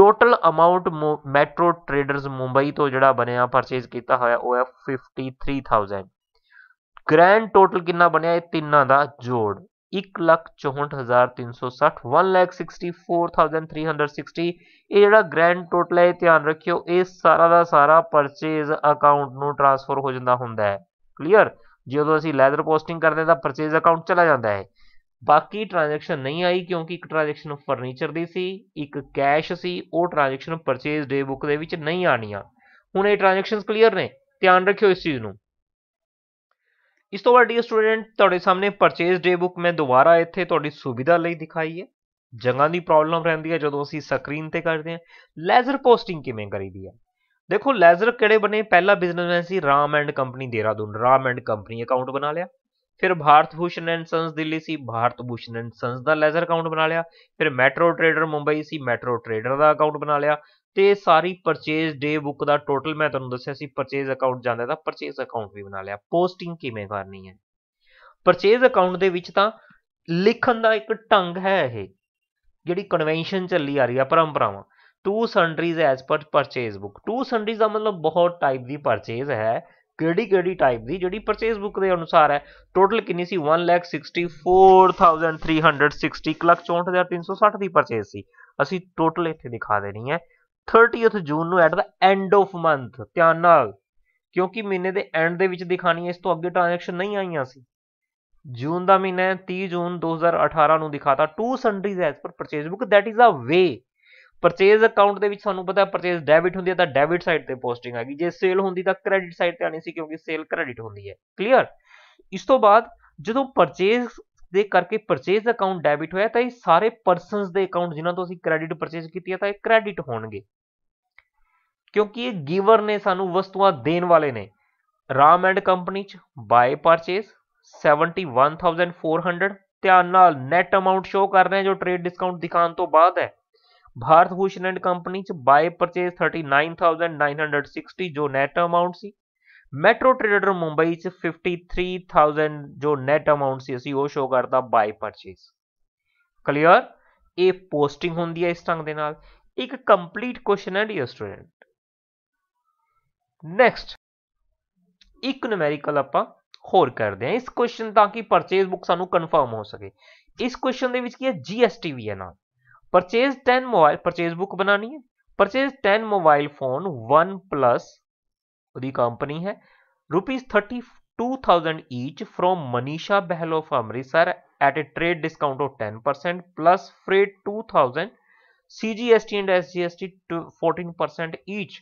total amount Metro Traders Mumbai ਤੋਂ ਜਿਹੜਾ ਬਣਿਆ ਪਰਚੇਸ ਕੀਤਾ ਹੋਇਆ ਉਹ ਹੈ 53000 ਗ੍ਰੈਂਡ ਟੋਟਲ ਕਿੰਨਾ ਬਣਿਆ ਇਹ ਤਿੰਨਾਂ ਦਾ ਜੋੜ 1,64,360 164360 ਇਹ ਜਿਹੜਾ ਗ੍ਰੈਂਡ ਟੋਟਲ ਹੈ ਧਿਆਨ ਰੱਖਿਓ ਇਹ ਸਾਰਾ ਦਾ ਸਾਰਾ ਪਰਚੇਜ਼ ਅਕਾਊਂਟ ਨੂੰ ਟ੍ਰਾਂਸਫਰ ਹੋ ਜਾਂਦਾ ਹੁੰਦਾ ਹੈ ਕਲੀਅਰ ਜਦੋਂ ਅਸੀਂ ਲੈਦਰ ਪੋਸਟਿੰਗ ਕਰਦੇ ਤਾਂ ਪਰਚੇਜ਼ ਅਕਾਊਂਟ ਚਲਾ ਜਾਂਦਾ ਹੈ ਬਾਕੀ ਟ੍ਰਾਂਜੈਕਸ਼ਨ ਨਹੀਂ ਆਈ ਕਿਉਂਕਿ ਇੱਕ ਟ੍ਰਾਂਜੈਕਸ਼ਨ ਫਰਨੀਚਰ ਦੀ ਸੀ ਇੱਕ ਕੈਸ਼ ਸੀ ਉਹ ਟ੍ਰਾਂਜੈਕਸ਼ਨ ਪਰਚੇਜ਼ ਡੇ ਬੁੱਕ ਦੇ ਵਿੱਚ ਨਹੀਂ ਆਣੀਆਂ ਹੁਣ ਇਹ ਟ੍ਰਾਂਜੈਕਸ਼ਨਸ ਕਲੀਅਰ ਨੇ ਧਿਆਨ ਰੱਖਿਓ ਇਸ ਚੀਜ਼ ਨੂੰ ਇਸ ਤੋਂ ਬਾਅਦ ਡੀਅਰ ਸਟੂਡੈਂਟ ਤੁਹਾਡੇ ਸਾਹਮਣੇ ਪਰਚੇਸ ਡੇ ਬੁੱਕ ਮੈਂ ਦੁਬਾਰਾ ਇੱਥੇ ਤੁਹਾਡੀ ਸੁਵਿਧਾ ਲਈ ਦਿਖਾਈ ਹੈ ਜਗ੍ਹਾ ਦੀ ਪ੍ਰੋਬਲਮ ਰਹਿੰਦੀ ਹੈ ਜਦੋਂ ਅਸੀਂ ਸਕਰੀਨ ਤੇ ਕਰਦੇ ਹਾਂ ਲੇਜ਼ਰ ਪੋਸਟਿੰਗ ਕਿਵੇਂ ਕਰੀਦੀ ਹੈ ਦੇਖੋ ਲੇਜ਼ਰ ਕਿਹੜੇ ਬਣੇ ਪਹਿਲਾ ਬਿਜ਼ਨਸਮੈਨ ਸੀ Ram and company Dehradun Ram and company account ਬਣਾ ਲਿਆ ਫਿਰ ਭਾਰਤ ਭੂਸ਼ਣ ਐਂਡ ਸੰਸ ਦਿੱਲੀ ਸੀ ਭਾਰਤ ਭੂਸ਼ਣ ਐਂਡ ਸੰਸ ਦਾ ਲੈਜ਼ਰ ਅਕਾਊਂਟ ਬਣਾ ਲਿਆ ਫਿਰ ਮੈਟਰੋ ਟ੍ਰੇਡਰ ਮੁੰਬਈ ਸੀ ਮੈਟਰੋ ਟ੍ਰੇਡਰ ਦਾ ਅਕਾਊਂਟ ਬਣਾ ਲਿਆ ਤੇ ਸਾਰੀ ਪਰਚੇਸ ਡੇ ਬੁੱਕ ਦਾ ਟੋਟਲ ਮੈਂ ਤੁਹਾਨੂੰ ਦੱਸਿਆ ਸੀ ਪਰਚੇਸ ਅਕਾਊਂਟ ਜਾਂਦਾ ਤਾਂ ਪਰਚੇਸ ਅਕਾਊਂਟ ਵੀ ਬਣਾ ਲਿਆ ਪੋਸਟਿੰਗ ਕਿਵੇਂ ਕਰਨੀ ਹੈ ਪਰਚੇਸ ਅਕਾਊਂਟ ਦੇ ਵਿੱਚ ਤਾਂ ਲਿਖਣ ਦਾ ਇੱਕ ਢੰਗ ਹੈ ਇਹ ਜਿਹੜੀ ਕਨਵੈਨਸ਼ਨ ਚੱਲੀ ਆ ਰਹੀ ਆ ਪਰੰਪਰਾਵਾਂ to sundries as per purchase book to sundries ਦਾ ਮਤਲਬ ਬਹੁਤ ਟਾਈਪ ਦੀ ਪਰਚੇਸ ਹੈ ਕਿਹੜੀ ਕਿਹੜੀ ਟਾਈਪ ਦੀ ਜਿਹੜੀ ਪਰਚੇਸ ਬੁੱਕ ਦੇ ਅਨੁਸਾਰ ਹੈ ਟੋਟਲ ਕਿੰਨੀ ਸੀ 164360 64360 ਦੀ ਪਰਚੇਸ ਸੀ ਅਸੀਂ ਟੋਟਲ ਇੱਥੇ ਦਿਖਾ ਦੇਣੀ ਹੈ 30th ਜੂਨ ਨੂੰ at the end of month ਧਿਆਨ ਨਾਲ ਕਿਉਂਕਿ ਮਹੀਨੇ ਦੇ ਐਂਡ ਦੇ ਵਿੱਚ ਦਿਖਾਣੀ ਹੈ ਇਸ ਤੋਂ ਅੱਗੇ ਟ੍ਰਾਂਜੈਕਸ਼ਨ ਨਹੀਂ ਆਈਆਂ ਸੀ ਜੂਨ ਦਾ ਮਹੀਨਾ ਹੈ 30 ਜੂਨ 2018 ਨੂੰ ਦਿਖਾਤਾ to sundries as per purchase book that is a way purchase account ਦੇ ਵਿੱਚ ਤੁਹਾਨੂੰ ਪਤਾ ਪਰਚੇਜ਼ ਡੈਬਿਟ ਹੁੰਦੀ ਹੈ ਤਾਂ ਡੈਬਿਟ ਸਾਈਡ ਤੇ ਪੋਸਟਿੰਗ ਆ ਗਈ ਜੇ ਸੇਲ ਹੁੰਦੀ ਤਾਂ ਕ੍ਰੈਡਿਟ ਸਾਈਡ ਤੇ ਆਣੀ ਸੀ ਕਿਉਂਕਿ ਸੇਲ ਕ੍ਰੈਡਿਟ ਹੁੰਦੀ ਹੈ ਕਲੀਅਰ ਇਸ ਤੋਂ ਬਾਅਦ ਜਦੋਂ ਪਰਚੇਜ਼ ਦੇ ਕਰਕੇ ਪਰਚੇਜ਼ ਅਕਾਊਂਟ ਡੈਬਿਟ ਹੋਇਆ ਤਾਂ ਇਹ ਸਾਰੇ ਪਰਸਨਸ ਦੇ ਅਕਾਊਂਟ ਜਿਨ੍ਹਾਂ ਤੋਂ ਅਸੀਂ ਕ੍ਰੈਡਿਟ ਪਰਚੇਜ਼ ਕੀਤੀ ਹੈ ਤਾਂ ਇਹ ਕ੍ਰੈਡਿਟ ਹੋਣਗੇ ਕਿਉਂਕਿ ਇਹ ਗਿਵਰ ਨੇ ਸਾਨੂੰ ਵਸਤੂਆਂ ਦੇਣ ਵਾਲੇ ਨੇ ਰਾਮ ਐਂਡ ਕੰਪਨੀ ਚ ਬਾਏ ਪਰਚੇਜ਼ 71400 ਧਿਆਨ ਨਾਲ ਨੈਟ ਅਮਾਉਂਟ ਸ਼ੋ ਕਰ ਰਹੇ ਜੋ ਟ੍ਰੇਡ ਡਿਸਕਾਊਂਟ ਦਿਖਾਉਣ ਤੋਂ ਬਾਅਦ ਹੈ ਭਾਰਤ ਭੂਸ਼ਣ ਐਂਡ ਕੰਪਨੀ ਚ ਬਾਏ ਪਰਚੇਸ 39960 ਜੋ ਨੈਟ ਅਮਾਉਂਟ ਸੀ ਮੈਟਰੋ ਟ੍ਰੇਡਰ ਮੁੰਬਈ ਚ 53000 ਜੋ ਨੈਟ ਅਮਾਉਂਟ ਸੀ ਅਸੀਂ ਉਹ ਸ਼ੋ ਕਰਦਾ ਬਾਏ ਪਰਚੇਸ ਕਲੀਅਰ ਇਹ ਪੋਸਟਿੰਗ ਹੁੰਦੀ ਹੈ ਇਸ ਤਰ੍ਹਾਂ ਦੇ ਨਾਲ ਇੱਕ ਕੰਪਲੀਟ ਕੁਐਸਚਨ ਹੈ ਡੀਅਰ ਸਟੂਡੈਂਟ ਨੈਕਸਟ ਇੱਕ ਨੂਮੈਰੀਕਲ ਆਪਾਂ ਹੋਰ ਕਰਦੇ ਹਾਂ ਇਸ ਕੁਐਸਚਨ ਤਾਂ ਕਿ ਪਰਚੇਸ ਬੁੱਕ ਸਾਨੂੰ ਕਨਫਰਮ ਹੋ ਸਕੇ ਇਸ ਕੁਐਸਚਨ ਦੇ ਵਿੱਚ ਕੀ ਹੈ ਜੀਐਸਟੀ ਵੀ ਹੈ ਨਾਲ purchase ten mobile purchase book बनानी है purchase ten mobile phone OnePlus company है rupees thirty two thousand each from Manisha Bahl of Amritsar at a trade discount of ten percent plus freight two thousand C G S T and S G S T fourteen percent each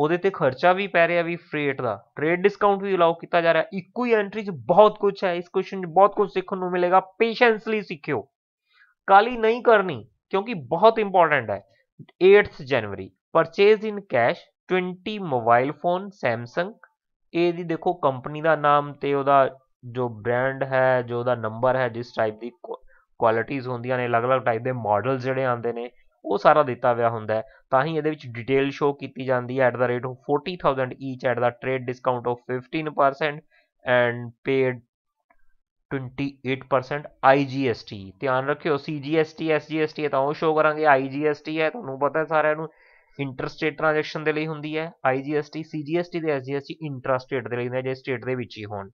और खर्चा भी पै रहा भी फ्रेट का ट्रेड डिस्काउंट भी अलाउ किया जा रहा है एक ही एंट्री बहुत कुछ है इस क्वेश्चन बहुत कुछ सीखने को मिलेगा पेशेंसली सीखियो काली नहीं करनी ਕਿਉਂਕਿ ਬਹੁਤ ਇੰਪੋਰਟੈਂਟ ਹੈ 8th January purchase in cash 20 mobile phone Samsung ਇਹ ਦੀ ਦੇਖੋ ਕੰਪਨੀ ਦਾ ਨਾਮ ਤੇ ਉਹਦਾ ਜੋ ਬ੍ਰਾਂਡ ਹੈ ਜੋ ਉਹਦਾ ਨੰਬਰ ਹੈ ਜਿਸ ਟਾਈਪ ਦੀ ਕੁਆਲਿਟੀਆਂ ਹੁੰਦੀਆਂ ਨੇ ਅਲੱਗ-ਅਲੱਗ ਟਾਈਪ ਦੇ ਮਾਡਲ ਜਿਹੜੇ ਆਉਂਦੇ ਨੇ ਉਹ ਸਾਰਾ ਦਿੱਤਾ ਹੋਇਆ ਹੁੰਦਾ ਹੈ ਤਾਂ ਹੀ ਇਹਦੇ ਵਿੱਚ ਡਿਟੇਲ ਸ਼ੋ ਕੀਤੀ ਜਾਂਦੀ ਹੈ at the rate of 40000 each at the trade discount of 15% and paid 28% IGST ਧਿਆਨ ਰੱਖਿਓ CGST SGST ਤਾਂ ਉਹ ਸ਼ੋ ਕਰਾਂਗੇ IGST ਹੈ ਤੁਹਾਨੂੰ ਪਤਾ ਹੈ ਸਾਰਿਆਂ ਨੂੰ ਇੰਟਰਸਟੇਟ ਟ੍ਰਾਂਜੈਕਸ਼ਨ ਦੇ ਲਈ ਹੁੰਦੀ ਹੈ IGST CGST ਤੇ SGST ਇੰਟਰਸਟੇਟ ਦੇ ਲਈ ਹੁੰਦੀ ਹੈ ਜੇ ਸਟੇਟ ਦੇ ਵਿੱਚ ਹੀ ਹੋਣ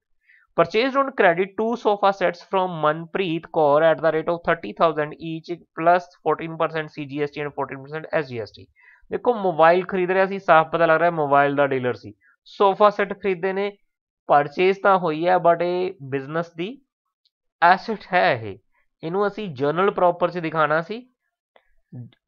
purchased on credit two sofa sets from Manpreet Kaur at the rate of 30000 each plus 14% CGST and 14% SGST ਦੇਖੋ ਮੋਬਾਈਲ ਖਰੀਦ ਰਿਹਾ ਸੀ ਸਾਫ਼ ਪਤਾ ਲੱਗ ਰਿਹਾ ਮੋਬਾਈਲ ਦਾ ਡੀਲਰ ਸੀ ਸੋਫਾ ਸੈਟ ਖਰੀਦੇ ਨੇ ਪਰਚੇਸ ਤਾਂ ਹੋਈ ਹੈ ਬਟ ਇਹ ਬਿਜ਼ਨਸ ਦੀ ਐਸੈਟ ਹੈ ਇਹ ਇਹਨੂੰ ਅਸੀਂ ਜਰਨਲ ਪ੍ਰੋਪਰ 'ਚ ਦਿਖਾਣਾ ਸੀ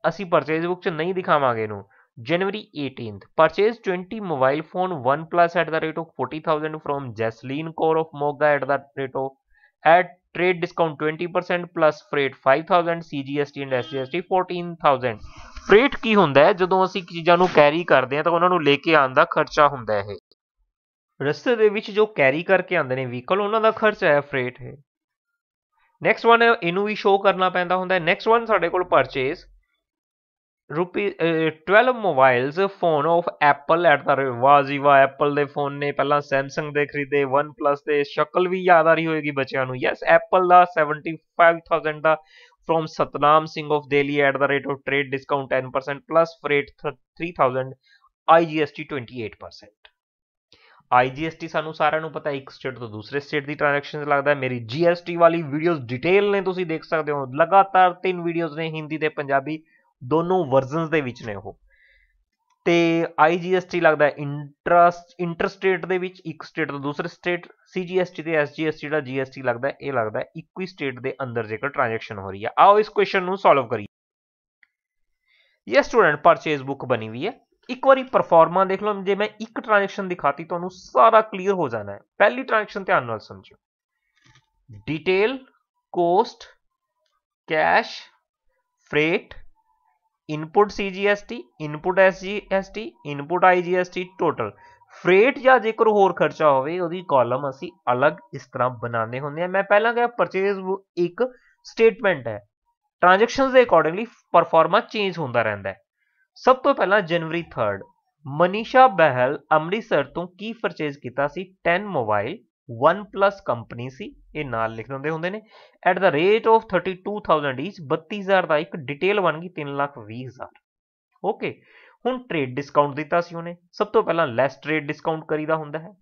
ਅਸੀਂ ਪਰਚੇਸ ਬੁੱਕ 'ਚ ਨਹੀਂ ਦਿਖਾਵਾਂਗੇ ਇਹਨੂੰ January 18th purchase 20 phone 1 plus at the rate of 40000 from Jasleen Kaur of Moga at the rate of at trade discount 20% plus freight 5000 CGST and SGST 14000 freight ਕੀ ਹੁੰਦਾ ਹੈ ਜਦੋਂ ਅਸੀਂ ਚੀਜ਼ਾਂ ਨੂੰ ਕੈਰੀ ਕਰਦੇ ਹਾਂ ਤਾਂ ਉਹਨਾਂ ਨੂੰ ਲੈ ਕੇ ਆਉਣ ਦਾ ਖਰਚਾ ਹੁੰਦਾ ਹੈ ਰਸਤੇ ਦੇ ਵਿੱਚ ਜੋ ਕੈਰੀ ਕਰਕੇ ਆਉਂਦੇ ਨੇ ਵਹੀਕਲ ਉਹਨਾਂ ਦਾ ਖਰਚਾ ਹੈ ਫਰੇਟ ਹੈ ਨੈਕਸਟ ਵਨ ਇਹਨੂੰ ਵੀ ਸ਼ੋ ਕਰਨਾ ਪੈਂਦਾ ਹੁੰਦਾ ਹੈ ਨੈਕਸਟ ਵਨ ਸਾਡੇ ਕੋਲ purchase rupee 12 mobiles phone of Apple at the ਵਾਹ ਜੀ ਐਪਲ ਦੇ ਫੋਨ ਨੇ ਪਹਿਲਾਂ ਸੈਮਸੰਗ ਦੇ ਖਰੀਦੇ OnePlus ਦੇ ਸ਼ਕਲ ਵੀ ਯਾਦ ਆ ਰਹੀ ਹੋਏਗੀ ਬੱਚਿਆਂ ਨੂੰ ਯੈਸ ਐਪਲ ਦਾ 75000 ਦਾ from Satnam Singh of Delhi at the rate of trade discount 10% plus freight 3000 IGST 28%. IGST ਸਾਨੂੰ ਸਾਰਿਆਂ ਨੂੰ ਪਤਾ ਇੱਕ ਸਟੇਟ ਤੋਂ ਦੂਸਰੇ ਸਟੇਟ ਦੀ ਟ੍ਰਾਂਜੈਕਸ਼ਨ ਲੱਗਦਾ ਮੇਰੀ ਜੀਐਸਟੀ ਵਾਲੀ ਵੀਡੀਓਜ਼ ਡਿਟੇਲ ਨੇ ਤੁਸੀਂ ਦੇਖ ਸਕਦੇ ਹੋ ਲਗਾਤਾਰ ਤਿੰਨ ਵੀਡੀਓਜ਼ ਨੇ ਹਿੰਦੀ ਤੇ ਪੰਜਾਬੀ ਦੋਨੋਂ ਵਰਜ਼ਨਸ ਦੇ ਵਿੱਚ ਨੇ ਉਹ ਤੇ ਆਈਜੀਐਸਟੀ ਲੱਗਦਾ ਇੰਟਰਸਟ ਇੰਟਰਸਟੇਟ ਦੇ ਵਿੱਚ ਇੱਕ ਸਟੇਟ ਤੋਂ ਦੂਸਰੇ ਸਟੇਟ ਸੀਜੀਐਸਟੀ ਤੇ ਐਸਜੀਐਸਟੀ ਦਾ ਜੀਐਸਟੀ ਲੱਗਦਾ ਇਹ ਲੱਗਦਾ ਇੱਕੋ ਹੀ ਸਟੇਟ ਦੇ ਅੰਦਰ ਜੇਕਰ ਟ੍ਰਾਂਜੈਕਸ਼ਨ ਹੋ ਰਹੀ ਹੈ ਆਓ ਇਸ ਕੁਐਸਚਨ ਨੂੰ ਸੋਲਵ ਕਰੀਏ ਇਹ ਸਟੂਡੈਂਟ ਪਰਚੇਸ ਬੁੱਕ ਬਣੀ ਹੋਈ ਹੈ ਇੱਕ ਵਾਰੀ ਪਰਫਾਰਮਾ ਦੇਖ ਲਓ ਜੇ ਮੈਂ ਇੱਕ ਟ੍ਰਾਂਜੈਕਸ਼ਨ ਦਿਖਾਤੀ ਤੁਹਾਨੂੰ ਸਾਰਾ ਕਲੀਅਰ ਹੋ ਜਾਣਾ ਹੈ ਪਹਿਲੀ ਟ੍ਰਾਂਜੈਕਸ਼ਨ ਧਿਆਨ ਨਾਲ ਸਮਝੋ detail cost cash freight input CGST input SGST input IGST total freight ਜਾਂ ਜੇਕਰ ਹੋਰ ਖਰਚਾ ਹੋਵੇ ਉਹਦੀ ਕਾਲਮ ਅਸੀਂ ਅਲੱਗ ਇਸ ਤਰ੍ਹਾਂ ਬਣਾਉਂਦੇ ਹੁੰਦੇ ਆ ਮੈਂ ਪਹਿਲਾਂ ਕਿਹਾ ਪਰਚੇਸ ਇੱਕ ਸਟੇਟਮੈਂਟ ਹੈ ਟ੍ਰਾਂਜੈਕਸ਼ਨਸ ਦੇ ਅਕੋਰਡਿੰਗਲੀ ਪਰਫਾਰਮਾ ਚੇਂਜ ਹੁੰਦਾ ਰਹਿੰਦਾ ਹੈ ਸਭ ਤੋਂ ਪਹਿਲਾਂ ਜਨਵਰੀ 3 ਮਨੀਸ਼ਾ ਬਹਿਲ ਅੰਮ੍ਰਿਤਸਰ ਤੋਂ ਕੀ ਪਰਚੇਜ਼ ਕੀਤਾ ਸੀ 10 ਮੋਬਾਈਲ OnePlus ਕੰਪਨੀ ਸੀ ਇਹ ਨਾਲ ਲਿਖ ਦਿੰਦੇ ਹੁੰਦੇ ਨੇ at the rate of 32000 each 32000 ਦਾ ਇੱਕ ਡਿਟੇਲ ਬਣ ਗਈ 320000 ਓਕੇ ਹੁਣ ਟ੍ਰੇਡ ਡਿਸਕਾਊਂਟ ਦਿੱਤਾ ਸੀ ਉਹਨੇ ਸਭ ਤੋਂ ਪਹਿਲਾਂ ਲੈਸ ਟ੍ਰੇਡ ਡਿਸਕਾਊਂਟ ਕਰੀਦਾ ਹੁੰਦਾ ਹੈ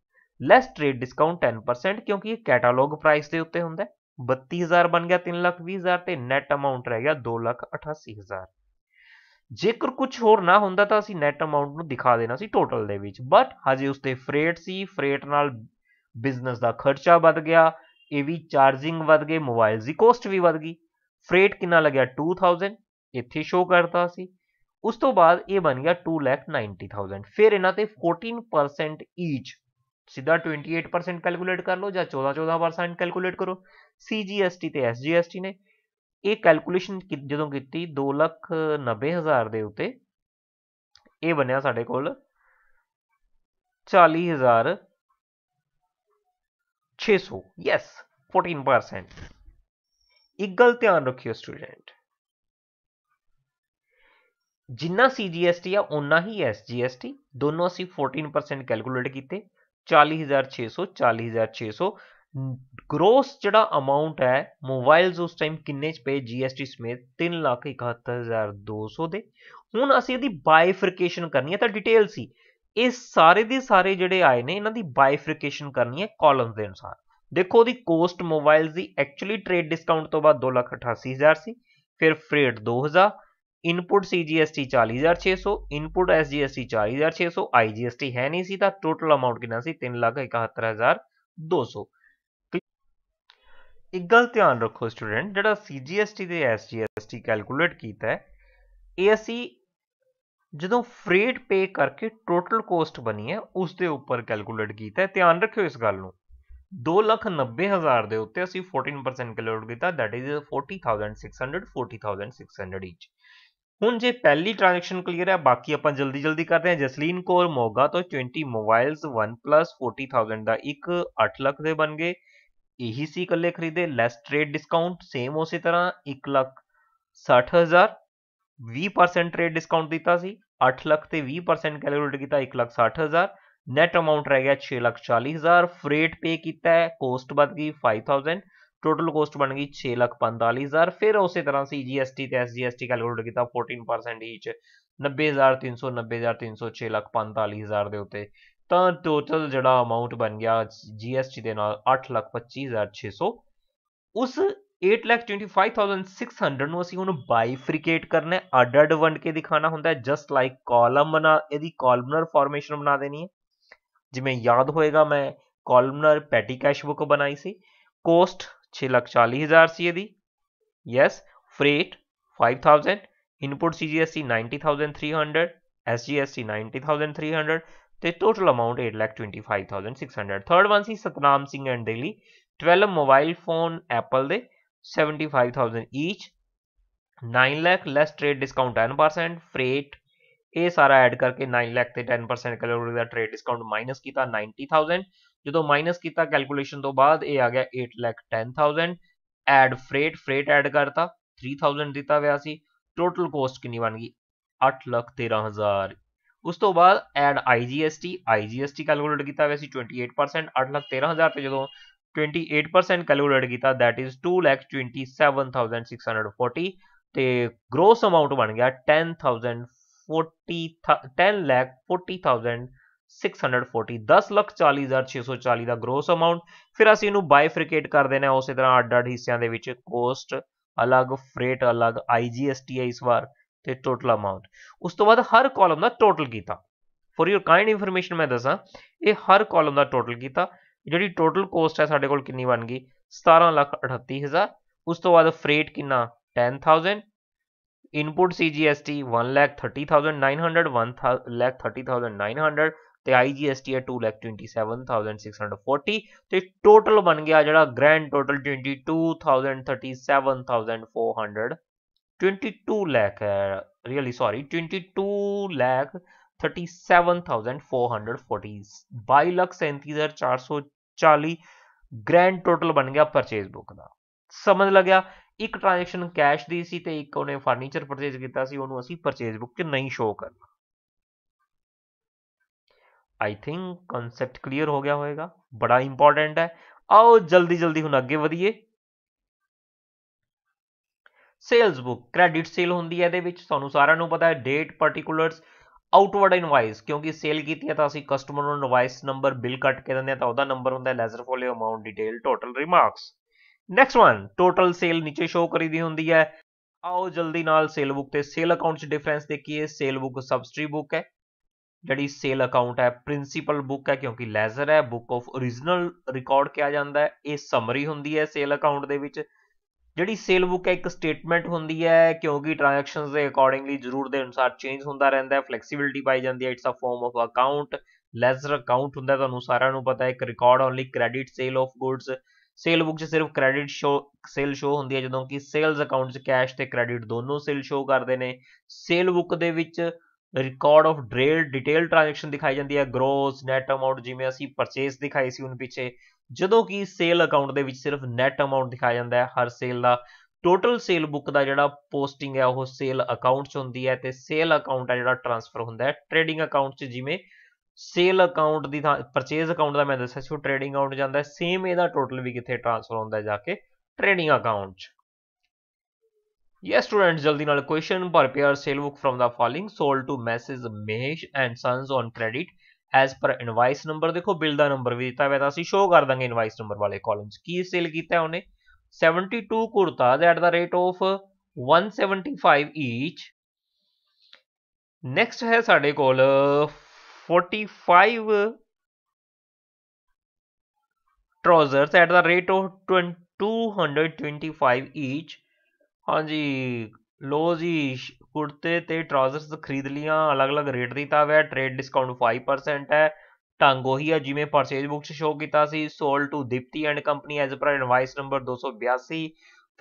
ਲੈਸ ਟ੍ਰੇਡ ਡਿਸਕਾਊਂਟ 10% ਕਿਉਂਕਿ ਇਹ ਕੈਟਾਲੋਗ ਪ੍ਰਾਈਸ ਦੇ ਉੱਤੇ ਹੁੰਦਾ 32000 ਬਣ ਗਿਆ 320000 ਤੇ ਨੈਟ ਅਮਾਉਂਟ ਰਹਿ ਗਿਆ 288000 ਜੇਕਰ ਕੁਝ ਹੋਰ ਨਾ ਹੁੰਦਾ ਤਾਂ ਅਸੀਂ ਨੈਟ ਅਮਾਉਂਟ ਨੂੰ ਦਿਖਾ ਦੇਣਾ ਸੀ ਟੋਟਲ ਦੇ ਵਿੱਚ ਬਟ ਹਜੇ ਉਸ ਤੇ ਫਰੇਟ ਸੀ ਫਰੇਟ ਨਾਲ ਬਿਜ਼ਨਸ ਦਾ ਖਰਚਾ ਵੱਧ ਗਿਆ ਇਹ ਵੀ ਚਾਰਜਿੰਗ ਵੱਧ ਗਈ ਮੋਬਾਈਲ ਦੀ ਕੋਸਟ ਵੀ ਵੱਧ ਗਈ ਫਰੇਟ ਕਿੰਨਾ ਲੱਗਿਆ 2000 ਇੱਥੇ ਸ਼ੋ ਕਰਦਾ ਸੀ ਉਸ ਤੋਂ ਬਾਅਦ ਇਹ ਬਣ ਗਿਆ 290000 ਫਿਰ ਇਹਨਾਂ ਤੇ 14% ਈਚ ਸਿੱਧਾ 28% ਕੈਲਕੂਲੇਟ ਕਰ ਲਓ ਜਾਂ 14 14% ਕੈਲਕੂਲੇਟ ਕਰੋ ਸੀਜੀਐਸਟੀ ਤੇ ਐਸਜੀਐਸਟੀ ਨੇ ਇਹ ਕੈਲਕੂਲੇਸ਼ਨ ਜਦੋਂ ਕੀਤੀ 290000 ਦੇ ਉੱਤੇ ਇਹ ਬਣਿਆ ਸਾਡੇ ਕੋਲ 40000 600 ਯੈਸ 14% ਇੱਕ ਗੱਲ ਧਿਆਨ ਰੱਖਿਓ ਸਟੂਡੈਂਟ ਜਿੰਨਾ CGST ਆ ਉਨਾ ਹੀ SGST ਦੋਨੋਂ ਅਸੀਂ 14% ਕੈਲਕੂਲੇਟ ਕੀਤੇ 40600 40600 ਗਰੋਸ ਜਿਹੜਾ ਅਮਾਉਂਟ ਹੈ ਮੋਬਾਈਲਸ ਉਸ ਟਾਈਮ ਕਿੰਨੇ ਚ ਪਏ ਜੀਐਸਟੀ ਸਮੇਤ 371200 ਦੇ ਹੁਣ ਅਸੀਂ ਇਹਦੀ ਬਾਈਫਰਕੇਸ਼ਨ ਕਰਨੀ ਹੈ ਤਾਂ ਡਿਟੇਲ ਸੀ ਇਹ ਸਾਰੇ ਦੇ ਸਾਰੇ ਜਿਹੜੇ ਆਏ ਨੇ ਇਹਨਾਂ ਦੀ ਬਾਈਫਰਕੇਸ਼ਨ ਕਰਨੀ ਹੈ ਕਾਲਮਸ ਦੇ ਅਨੁਸਾਰ ਦੇਖੋ ਉਹਦੀ ਕੋਸਟ ਮੋਬਾਈਲਸ ਦੀ ਐਕਚੁਅਲੀ ਟ੍ਰੇਡ ਡਿਸਕਾਊਂਟ ਤੋਂ ਬਾਅਦ 288000 ਸੀ ਫਿਰ freight 2000 input CGST 40600 input SGST 40600 IGST ਹੈ ਨਹੀਂ ਸੀ ਤਾਂ ਟੋਟਲ ਅਮਾਉਂਟ ਕਿੰਨਾ ਸੀ 371200 ਇੱਕ ਗੱਲ ਧਿਆਨ ਰੱਖੋ ਸਟੂਡੈਂਟ ਜਿਹੜਾ CGST ਤੇ SGST ਕੈਲਕੂਲੇਟ ਕੀਤਾ ਹੈ ਇਹ ਅਸੀਂ ਜਦੋਂ ਫਰੇਟ ਪੇ ਕਰਕੇ ਟੋਟਲ ਕੋਸਟ ਬਣੀ ਹੈ ਉਸ ਦੇ ਉੱਪਰ ਕੈਲਕੂਲੇਟ ਕੀਤਾ ਹੈ ਧਿਆਨ ਰੱਖਿਓ ਇਸ ਗੱਲ ਨੂੰ 290000 ਦੇ ਉੱਤੇ ਅਸੀਂ 14% ਕੈਲਕੂਲੇਟ ਕੀਤਾ ਥੈਟ ਇਜ਼ 40600 40600 ਈਚ ਹੁਣ ਜੇ ਪਹਿਲੀ ਟ੍ਰਾਂਜੈਕਸ਼ਨ ਕਲੀਅਰ ਹੈ ਬਾਕੀ ਆਪਾਂ ਜਲਦੀ ਜਲਦੀ ਕਰਦੇ ਹਾਂ ਜਸਲੀਨ ਕੋਰ ਮੋਗਾ ਤੋਂ 20 ਮੋਬਾਈਲਸ 1+ 40000 ਦਾ ਇੱਕ 8 ਲੱਖ ਦੇ ਬਣ ਗਏ यही सी कल्ले खरीदे लेस ट्रेड डिस्काउंट सेम उसी तरह एक ਲੱਖ 60000 20% ਟ੍ਰੇਡ ਡਿਸਕਾਊਂਟ ਦਿੱਤਾ ਸੀ 8 ਲੱਖ ਤੇ 20% ਕੈਲਕੂਲੇਟ ਕੀਤਾ 160000 ਨੈਟ ਅਮਾਉਂਟ ਰਹਿ ਗਿਆ 640000 ਫਰੇਟ ਪੇ ਕੀਤਾ ਹੈ ਕੋਸਟ ਵੱਧ ਗਈ 5000 ਟੋਟਲ ਕੋਸਟ ਬਣ ਗਈ 645000 ਫਿਰ ਉਸੇ ਤਰ੍ਹਾਂ ਸੀ ਜੀਐਸਟੀ ਤੇ ਐਸਜੀਐਸਟੀ ਕੈਲਕੂਲੇਟ ਕੀਤਾ 14% ਈਚ 90390 90300 645000 ਦੇ ਉੱਤੇ ਤਾਂ ਟੋਟਲ ਜਿਹੜਾ ਅਮਾਉਂਟ ਬਣ ਗਿਆ ਜੀਐਸਟੀ ਦੇ ਨਾਲ 825600 ਉਸ 825600 ਨੂੰ ਅਸੀਂ ਉਹਨੂੰ ਬਾਈਫ੍ਰਿਕੇਟ ਕਰਨਾ ਹੈ ਅਡਡ ਵੰਡ ਕੇ ਦਿਖਾਣਾ ਹੁੰਦਾ ਹੈ ਜਸਟ ਲਾਈਕ ਕਾਲਮ ਬਣਾ ਇਹਦੀ ਕਾਲਮਨਰ ਫਾਰਮੇਸ਼ਨ ਬਣਾ ਦੇਣੀ ਹੈ ਜਿਵੇਂ ਯਾਦ ਹੋਏਗਾ ਮੈਂ ਕਾਲਮਨਰ ਪੈਟੀ ਕੈਸ਼ ਬੁੱਕ ਬਣਾਈ ਸੀ ਕੋਸਟ 640000 ਸੀ ਇਹਦੀ yes freight 5000 input CGST 90300 SGST 90300 The total amount 8,25,600. Third one is Satnam Singh and Delhi. 12 mobile phone Apple ਦੇ 75000 each 9 lakh less trade discount 10% freight ਇਹ ਸਾਰਾ ਐਡ ਕਰਕੇ 9 ਲੱਖ ਤੇ 10% ਕੈਲੋਰੀ ਦਾ ਟ੍ਰੇਡ ਡਿਸਕਾਊਂਟ ਮਾਈਨਸ ਕੀਤਾ 90000 ਜਦੋਂ ਮਾਈਨਸ ਕੀਤਾ ਕੈਲਕੂਲੇਸ਼ਨ ਤੋਂ ਬਾਅਦ ਇਹ ਆ ਗਿਆ 8 lakh 10000 add freight freight add ਕਰਤਾ 3000 ਦਿੱਤਾ ਹੋਇਆ ਸੀ ਟੋਟਲ ਕੋਸਟ ਕਿੰਨੀ ਬਣ ਗਈ 8 ਲੱਖ 13000 ਉਸ ਤੋਂ ਬਾਅਦ ਐਡ IGST IGST ਕੈਲਕੂਲੇਟ ਕੀਤਾ ਹੋਇਆ ਸੀ 28% 813000 ਤੇ ਜਦੋਂ 28% ਕੈਲਕੂਲੇਟ ਕੀਤਾ ਥੈਟ ਇਜ਼ 227640 ਤੇ ਗ੍ਰੋਸ ਅਮਾਉਂਟ ਬਣ ਗਿਆ 10040 1040640 ਦਾ ਗ੍ਰੋਸ ਅਮਾਉਂਟ ਫਿਰ ਅਸੀਂ ਇਹਨੂੰ ਬਾਈਫ੍ਰਿਕੇਟ ਕਰ ਦੇਣਾ ਉਸੇ ਤਰ੍ਹਾਂ ਅੱਡ-ਅੱਡ ਹਿੱਸਿਆਂ ਦੇ ਵਿੱਚ ਕੋਸਟ ਅਲੱਗ ਫਰੇਟ ਅਲੱਗ IGST ਹੈ ਇਸ ਵਾਰ ਤੇ ਟੋਟਲ ਅਮਾਉਂਟ ਉਸ ਤੋਂ ਬਾਅਦ ਹਰ ਕਾਲਮ ਦਾ ਟੋਟਲ ਕੀਤਾ ਫॉर ਯੂਰ ਕਾਈਂਡ ਇਨਫੋਰਮੇਸ਼ਨ ਮੈਂ ਦੱਸਾਂ ਇਹ ਹਰ ਕਾਲਮ ਦਾ ਟੋਟਲ ਕੀਤਾ ਜਿਹੜੀ ਟੋਟਲ ਕੋਸਟ ਹੈ ਸਾਡੇ ਕੋਲ ਕਿੰਨੀ ਬਣ ਗਈ 1738000 ਉਸ ਤੋਂ ਬਾਅਦ ਫਰੇਟ ਕਿੰਨਾ 10000 ਇਨਪੁਟ ਸੀਜੀਐਸਟੀ 1,30,900 1,30,900 ਤੇ ਆਈਜੀਐਸਟੀ ਹੈ 2,27,640 ਤੇ ਟੋਟਲ ਬਣ ਗਿਆ ਜਿਹੜਾ grand total 22,37,400 22 lakh uh, really sorry 22 lakh 37,440 बाई लाख सैंतीस हजार चार सौ चाली ਗ੍ਰੈਂਡ ਟੋਟਲ ਬਣ ਗਿਆ ਪਰਚੇਸ ਬੁੱਕ ਦਾ ਸਮਝ ਲੱਗਿਆ ਇੱਕ ਟ੍ਰਾਂਜੈਕਸ਼ਨ ਕੈਸ਼ ਦੀ ਸੀ ਤੇ ਇੱਕ ਉਹਨੇ ਫਰਨੀਚਰ ਪਰਚੇਸ ਕੀਤਾ ਸੀ ਉਹਨੂੰ ਅਸੀਂ ਪਰਚੇਸ ਬੁੱਕ 'ਚ ਨਹੀਂ ਸ਼ੋ ਕਰਨਾ ਆਈ ਥਿੰਕ ਕਨਸੈਪਟ ਕਲੀਅਰ ਹੋ ਗਿਆ ਹੋਵੇਗਾ ਬੜਾ ਇੰਪੋਰਟੈਂਟ ਹੈ ਆਓ ਜਲਦੀ ਜਲਦੀ ਹੁਣ ਅੱਗੇ ਵਧੀਏ ਸੇਲਸ ਬੁੱਕ ਕ੍ਰੈਡਿਟ ਸੇਲ ਹੁੰਦੀ ਹੈ ਇਹਦੇ ਵਿੱਚ ਤੁਹਾਨੂੰ ਸਾਰਿਆਂ ਨੂੰ ਪਤਾ ਹੈ ਡੇਟ ਪਾਰਟਿਕੂਲਰਸ ਆਊਟਵਰਡ ਇਨਵਾਇਸ ਕਿਉਂਕਿ ਸੇਲ ਕੀਤੀ ਹੈ ਤਾਂ ਅਸੀਂ ਕਸਟਮਰ ਨੂੰ ਇਨਵਾਇਸ ਨੰਬਰ ਬਿੱਲ ਕੱਟ ਕੇ ਦਿੰਦੇ ਆ ਤਾਂ ਉਹਦਾ ਨੰਬਰ ਹੁੰਦਾ ਹੈ ledger folio amount detail total remarks next one total sale ਨੀਚੇ ਸ਼ੋ ਕਰੀਦੀ ਹੁੰਦੀ ਹੈ ਆਓ ਜਲਦੀ ਨਾਲ ਸੇਲ ਬੁੱਕ ਤੇ ਸੇਲ ਅਕਾਊਂਟ 'ਚ ਡਿਫਰੈਂਸ ਦੇਖੀਏ ਸੇਲ ਬੁੱਕ ਸਬਸਟਰੀ ਬੁੱਕ ਹੈ ਜਿਹੜੀ ਸੇਲ ਅਕਾਊਂਟ ਹੈ ਪ੍ਰਿੰਸੀਪਲ ਬੁੱਕ ਹੈ ਕਿਉਂਕਿ ਲੈਜ਼ਰ ਹੈ ਬੁੱਕ ਆਫ origignal ਰਿਕਾਰਡ ਕਿਹਾ ਜਾਂਦਾ ਹੈ ਇਹ ਸਮਰੀ ਹੁੰਦੀ ਹੈ ਸੇਲ ਅਕਾਊਂਟ ਦੇ ਵਿੱਚ ਜਿਹੜੀ ਸੇਲ ਬੁੱਕ ਹੈ ਇੱਕ ਸਟੇਟਮੈਂਟ ਹੁੰਦੀ ਹੈ ਕਿਉਂਕਿ ਟ੍ਰਾਂਜੈਕਸ਼ਨਸ ਦੇ ਅਕੋਰਡਿੰਗਲੀ ਜ਼ਰੂਰ ਦੇ ਅਨੁਸਾਰ ਚੇਂਜ ਹੁੰਦਾ ਰਹਿੰਦਾ ਹੈ ਫਲੈਕਸੀਬਿਲਟੀ ਪਾਈ ਜਾਂਦੀ ਹੈ it's a form of account ledger account ਹੁੰਦਾ ਤੁਹਾਨੂੰ ਸਾਰਿਆਂ ਨੂੰ ਪਤਾ ਹੈ ਇੱਕ record only credit sale of goods sale book 'ਚ ਸਿਰਫ ਕ੍ਰੈਡਿਟ ਸ਼ੋ ਸੇਲ ਸ਼ੋ ਹੁੰਦੀ ਹੈ ਜਦੋਂ ਕਿ ਸੇਲਸ ਅਕਾਊਂਟ 'ਚ ਕੈਸ਼ ਤੇ ਕ੍ਰੈਡਿਟ ਦੋਨੋਂ ਸੇਲ ਸ਼ੋ ਕਰਦੇ ਨੇ ਸੇਲ ਬੁੱਕ ਦੇ ਵਿੱਚ ਰਿਕਾਰਡ ਆਫ ਡਰੇਲ ਡਿਟੇਲ ਟ੍ਰਾਂਜੈਕਸ਼ਨ ਦਿਖਾਈ ਜਾਂਦੀ ਹੈ ਗ੍ਰੋਸ ਨੈਟ ਅਮਾਉਂਟ ਜਿਵੇਂ ਅਸੀਂ ਪਰਚੇਸ ਦਿਖਾਈ ਸੀ ਉਹਨ ਪਿੱਛੇ ਜਦੋਂ ਕਿ ਸੇਲ ਅਕਾਊਂਟ ਦੇ ਵਿੱਚ ਸਿਰਫ ਨੈਟ ਅਮਾਊਂਟ ਦਿਖਾਇਆ ਜਾਂਦਾ ਹੈ ਹਰ ਸੇਲ ਦਾ ਟੋਟਲ ਸੇਲ ਬੁੱਕ ਦਾ ਜਿਹੜਾ ਪੋਸਟਿੰਗ ਹੈ ਉਹ ਸੇਲ ਅਕਾਊਂਟ 'ਚ ਹੁੰਦੀ ਹੈ ਤੇ ਸੇਲ ਅਕਾਊਂਟ ਹੈ ਜਿਹੜਾ ਟ੍ਰਾਂਸਫਰ ਹੁੰਦਾ ਹੈ ਟ੍ਰੇਡਿੰਗ ਅਕਾਊਂਟ 'ਚ ਜਿਵੇਂ ਸੇਲ ਅਕਾਊਂਟ ਦੀ ਥਾਂ ਪਰਚੇਜ਼ ਅਕਾਊਂਟ ਦਾ ਮੈਂ ਦੱਸਿਆ ਸੀ ਉਹ ਟ੍ਰੇਡਿੰਗ ਅਕਾਊਂਟ ਜਾਂਦਾ ਹੈ ਸੇਮ ਇਹਦਾ ਟੋਟਲ ਵੀ ਕਿੱਥੇ ਟ੍ਰਾਂਸਫਰ ਹੁੰਦਾ ਜਾ ਕੇ ਟ੍ਰੇਡਿੰਗ ਅਕਾਊਂਟ 'ਚ ਯੈਸ ਸਟੂਡੈਂਟਸ ਜਲਦੀ ਨਾਲ question prepare sale book firm ਦਾ following sold to messrs Mahesh and sons on credit as per invoice number ਦੇਖੋ ਬਿੱਲ ਦਾ ਨੰਬਰ ਵੀ ਦਿੱਤਾ ਹੋਇਆ ਤਾਂ ਅਸੀਂ ਸ਼ੋਅ ਕਰ ਦਾਂਗੇ ਇਨਵਾਇਸ ਨੰਬਰ ਵਾਲੇ ਕਾਲਮ 'ਚ ਕੀ ਸੇਲ ਕੀਤਾ ਉਹਨੇ 72 kurtas at the rate of 175 each next ਹੈ ਸਾਡੇ ਕੋਲ 45 trousers at the rate of 225 each ਹਾਂਜੀ ਲੋ ਜੀ ਕੁੜਤੇ ਤੇ ਟਰਾਊਜ਼ਰਸ ਖਰੀਦ ਲੀਆਂ ਅਲੱਗ-ਅਲੱਗ ਰੇਟ ਦਿੱਤਾ ਹੋਇਆ ਟ੍ਰੇਡ ਡਿਸਕਾਊਂਟ 5% ਹੈ ਢੰਗ ਉਹੀ ਹੈ ਜਿਵੇਂ ਪਰਚੇਜ ਬੁੱਕ 'ਚ ਸ਼ੋ ਕੀਤਾ ਸੀ sold to Deepti and company as per invoice number 282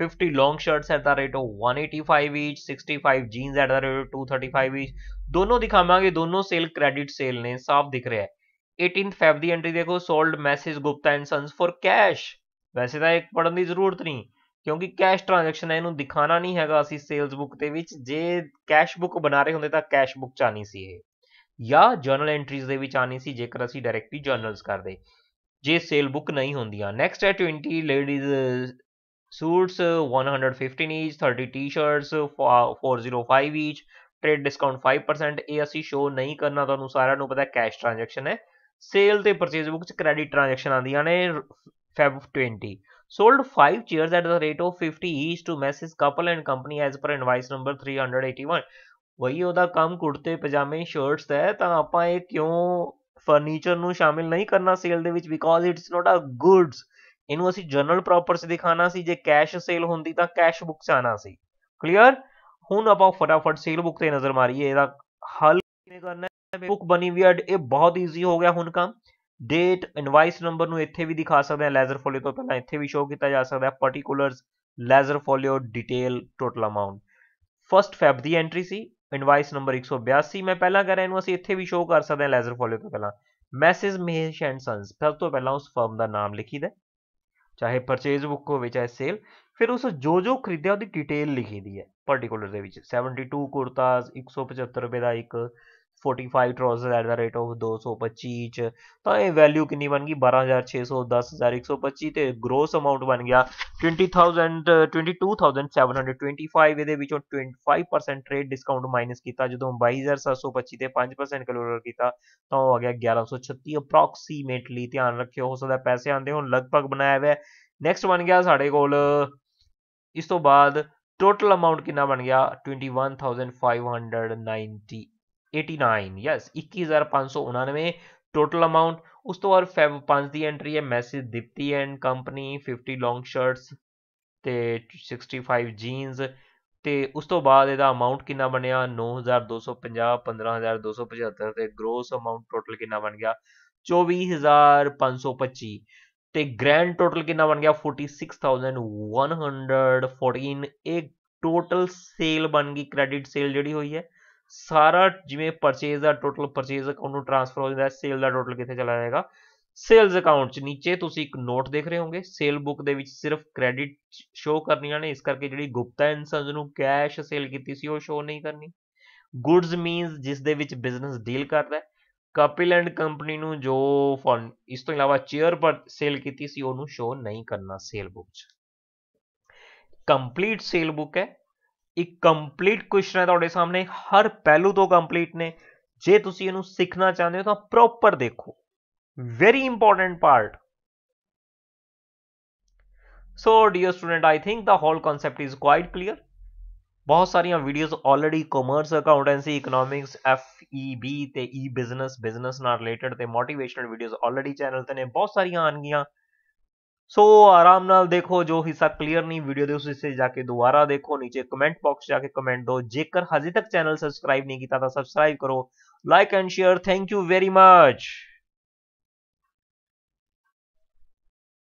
50 long shirts at the rate of 185 each 65 jeans at the rate of 235 each दोनों दिखावांगे दोनों सेल क्रेडिट सेल ने साफ दिख रहा है 18th फेब दी एंट्री देखो sold messrs Gupta and sons for cash वैसे ਤਾਂ ਇੱਕ ਪੜਨ ਦੀ ਜ਼ਰੂਰਤ ਨਹੀਂ ਕਿਉਂਕਿ ਕੈਸ਼ ਟ੍ਰਾਂਜੈਕਸ਼ਨ ਹੈ ਇਹਨੂੰ ਦਿਖਾਣਾ ਨਹੀਂ ਹੈਗਾ ਅਸੀਂ ਸੇਲਸ ਬੁੱਕ ਦੇ ਵਿੱਚ ਜੇ ਕੈਸ਼ ਬੁੱਕ ਬਣਾ ਰਹੇ ਹੁੰਦੇ ਤਾਂ ਕੈਸ਼ ਬੁੱਕ ਚ ਆਣੀ ਸੀ ਇਹ ਜਾਂ ਜਰਨਲ ਐਂਟਰੀਜ਼ ਦੇ ਵਿੱਚ ਆਣੀ ਸੀ ਜੇਕਰ ਅਸੀਂ ਡਾਇਰੈਕਟਲੀ ਜਰਨਲਸ ਕਰਦੇ ਜੇ ਸੇਲ ਬੁੱਕ ਨਹੀਂ ਹੁੰਦੀਆਂ ਨੈਕਸਟ ਹੈ 20 ladies suits 115 each 30 T-shirts 405 each trade discount 5% ਇਹ ਅਸੀਂ ਸ਼ੋ ਨਹੀਂ ਕਰਨਾ ਤੁਹਾਨੂੰ ਸਾਰਿਆਂ ਨੂੰ ਪਤਾ ਕੈਸ਼ ਟ੍ਰਾਂਜੈਕਸ਼ਨ ਹੈ ਸੇਲ ਤੇ ਪਰਚੇਜ਼ ਬੁੱਕ ਚ ਕ੍ਰੈਡਿਟ ਟ੍ਰਾਂਜੈਕਸ਼ਨ ਆਉਂਦੀਆਂ ਨੇ Feb 20 sold 5 shares at the rate of 50 each to Messrs. Couple and Company as per invoice number 381 ਵਈ ਉਹਦਾ ਕੰਮ ਕੁੜਤੇ ਪਜਾਮੇ ਸ਼ਰਟਸ ਦਾ ਹੈ ਤਾਂ ਆਪਾਂ ਇਹ ਕਿਉਂ ਫਰਨੀਚਰ ਨੂੰ ਸ਼ਾਮਿਲ ਨਹੀਂ ਕਰਨਾ ਸੇਲ ਦੇ ਵਿੱਚ because it's not a goods ਇਹਨੂੰ ਅਸੀਂ ਜਨਰਲ ਪ੍ਰੋਪਰਸ ਦਿਖਾਣਾ ਸੀ ਜੇ ਕੈਸ਼ ਸੇਲ ਹੁੰਦੀ ਤਾਂ ਕੈਸ਼ ਬੁੱਕ ਚ ਆਣਾ ਸੀ ਕਲੀਅਰ ਹੁਣ ਆਪਾਂ ਫਟਾਫਟ ਸੇਲ ਬੁੱਕ ਤੇ ਨਜ਼ਰ ਮਾਰੀਏ ਇਹਦਾ ਹੱਲ ਕਿਵੇਂ ਕਰਨਾ ਹੈ ਬੁੱਕ ਬਣੀ ਵੀ ਹੈ ਇਹ ਬਹੁਤ ਈਜ਼ੀ ਹੋ ਗਿਆ ਹੁਣ ਕੰਮ ਡੇਟ ਇਨਵਾਈਸ ਨੰਬਰ ਨੂੰ ਇੱਥੇ ਵੀ ਦਿਖਾ ਸਕਦੇ ਹਾਂ ਲੈਜ਼ਰ ਫੋਲੀਓ ਤੋਂ ਪਹਿਲਾਂ ਇੱਥੇ ਵੀ ਸ਼ੋਅ ਕੀਤਾ ਜਾ ਸਕਦਾ ਹੈ particulars ledger folio detail total amount first Feb ਦੀ ਐਂਟਰੀ ਸੀ ਇਨਵਾਈਸ ਨੰਬਰ 182 ਮੈਂ ਪਹਿਲਾਂ ਕਰ ਰਿਹਾ ਇਹਨੂੰ ਅਸੀਂ ਇੱਥੇ ਵੀ ਸ਼ੋਅ ਕਰ ਸਕਦੇ ਹਾਂ ਲੈਜ਼ਰ ਫੋਲੀਓ ਤੋਂ ਪਹਿਲਾਂ ਮੈਸੇਜ ਮਹੇਸ਼ ਐਂਡ ਸਨਸ ਸਭ ਤੋਂ ਪਹਿਲਾਂ ਉਸ ਫਰਮ ਦਾ ਨਾਮ ਲਿਖੀਦਾ ਚਾਹੇ ਪਰਚੇਜ਼ ਬੁੱਕ ਹੋਵੇ ਚਾਹੇ ਸੇਲ ਫਿਰ ਉਸ ਜੋ ਜੋ ਖਰੀਦਿਆ ਉਹਦੀ ਡਿਟੇਲ ਲਿਖੀ ਦੀ ਹੈ ਪਾਰਟਿਕੂਲਰ ਦੇ ਵਿੱਚ 72 ਕੁਰਤਾਸ 175 ਰੁਪਏ ਦਾ ਇੱਕ 45 trouser at the rate of 225 ਚ ਤਾਂ ਇਹ ਵੈਲਿਊ ਕਿੰਨੀ ਬਣ ਗਈ 12600 10125 ਤੇ ਗ੍ਰੋਸ ਅਮਾਉਂਟ ਬਣ ਗਿਆ 20000 22725 ਇਹਦੇ ਵਿੱਚੋਂ 25% ਟ੍ਰੇਡ ਡਿਸਕਾਊਂਟ ਮਾਈਨਸ ਕੀਤਾ ਜਦੋਂ 22725 ਤੇ 5% ਕਲੋਰ ਕੀਤਾ ਤਾਂ ਉਹ ਆ ਗਿਆ 1136 ਅਪਰੋਕਸੀਮੇਟਲੀ ਧਿਆਨ ਰੱਖਿਓ ਹੋ ਸਕਦਾ ਪੈਸੇ ਆਂਦੇ ਹੋਣ ਲਗਭਗ ਬਣਾਇਆ ਹੋਇਆ ਨੈਕਸਟ ਬਣ ਗਿਆ ਸਾਡੇ ਕੋਲ ਇਸ ਤੋਂ ਬਾਅਦ ਟੋਟਲ ਅਮਾਉਂਟ ਕਿੰਨਾ ਬਣ ਗਿਆ 21598 89 ਯੈਸ 21599 ਟੋਟਲ ਅਮਾਉਂਟ ਉਸ ਤੋਂ ਬਾਅਦ ਫੈਬ 5 ਦੀ ਐਂਟਰੀ ਹੈ messrs Deepti and company 50 long shirts ਤੇ 65 ਜੀਨਸ ਤੇ ਉਸ ਤੋਂ ਬਾਅਦ ਇਹਦਾ ਅਮਾਉਂਟ ਕਿੰਨਾ ਬਣਿਆ 9250 15275 ਤੇ ਗ੍ਰੋਸ ਅਮਾਉਂਟ ਟੋਟਲ ਕਿੰਨਾ ਬਣ ਗਿਆ 24525 ਤੇ ਗ੍ਰੈਂਡ ਟੋਟਲ ਕਿੰਨਾ ਬਣ ਗਿਆ 46114 ਇੱਕ ਟੋਟਲ ਸੇਲ ਬਣ ਗਈ ਕ੍ਰੈਡਿਟ ਸੇਲ ਜਿਹੜੀ ਹੋਈ ਹੈ ਸਾਰਾ ਜਿਵੇਂ ਪਰਚੇਸ ਦਾ ਟੋਟਲ ਪਰਚੇਸ ਅਕਾਊਂਟ ਨੂੰ ਟ੍ਰਾਂਸਫਰ ਹੋ ਜਾਂਦਾ ਸੇਲ ਦਾ ਟੋਟਲ ਕਿੱਥੇ ਚਲਾ ਜਾਏਗਾ ਸੇਲਸ ਅਕਾਊਂਟ 'ਚ ਨੀਚੇ ਤੁਸੀਂ ਇੱਕ ਨੋਟ ਦੇਖ ਰਹੇ ਹੋਗੇ ਸੇਲ ਬੁੱਕ ਦੇ ਵਿੱਚ ਸਿਰਫ ਕ੍ਰੈਡਿਟ ਸ਼ੋ ਕਰਨੀਆਂ ਨੇ ਇਸ ਕਰਕੇ ਜਿਹੜੀ ਗੁਪਤਾ ਇਨਸਨਸ ਨੂੰ ਕੈਸ਼ ਸੇਲ ਕੀਤੀ ਸੀ ਉਹ ਸ਼ੋ ਨਹੀਂ ਕਰਨੀ ਗੁੱਡਸ ਮੀਨਸ ਜਿਸ ਦੇ ਵਿੱਚ ਬਿਜ਼ਨਸ ਡੀਲ ਕਰਦਾ ਕਪਿਲ ਐਂਡ ਕੰਪਨੀ ਨੂੰ ਜੋ ਫੰਡ ਇਸ ਤੋਂ ਇਲਾਵਾ ਚੇਅਰ ਪਰ ਸੇਲ ਕੀਤੀ ਸੀ ਉਹਨੂੰ ਸ਼ੋ ਨਹੀਂ ਕਰਨਾ ਸੇਲ ਬੁੱਕ 'ਚ ਕੰਪਲੀਟ ਸੇਲ ਬੁੱਕ ਹੈ ਇੱਕ ਕੰਪਲੀਟ ਕੁਐਸਚਨ ਹੈ ਤੁਹਾਡੇ ਸਾਹਮਣੇ ਹਰ ਪਹਿਲੂ ਤੋਂ ਕੰਪਲੀਟ ਨੇ ਜੇ ਤੁਸੀਂ ਇਹਨੂੰ ਸਿੱਖਣਾ ਚਾਹੁੰਦੇ ਹੋ ਤਾਂ ਪ੍ਰੋਪਰ ਦੇਖੋ very important part so dear student I think the whole concept is quite clear ਬਹੁਤ ਸਾਰੀਆਂ videos already commerce accountancy economics B ਤੇ ਈ ਬਿਜ਼ਨਸ ਬਿਜ਼ਨਸ ਨਾਲ ਰਿਲੇਟਡ ਤੇ ਮੋਟੀਵੇਸ਼ਨਲ ਵੀਡੀਓਜ਼ ਆਲਰੇਡੀ ਚੈਨਲ ਤੇ ਨੇ ਬਹੁਤ ਸਾਰੀਆਂ ਆਣਗੀਆਂ सो so, आराम नाल देखो जो हिस्सा क्लियर नहीं वीडियो दे उस हिस्से जाके दोबारा देखो नीचे कमेंट बॉक्स जाके कमेंट दो जेकर हजे तक चैनल सब्सक्राइब नहीं किया था सब्सक्राइब करो like and share thank you very much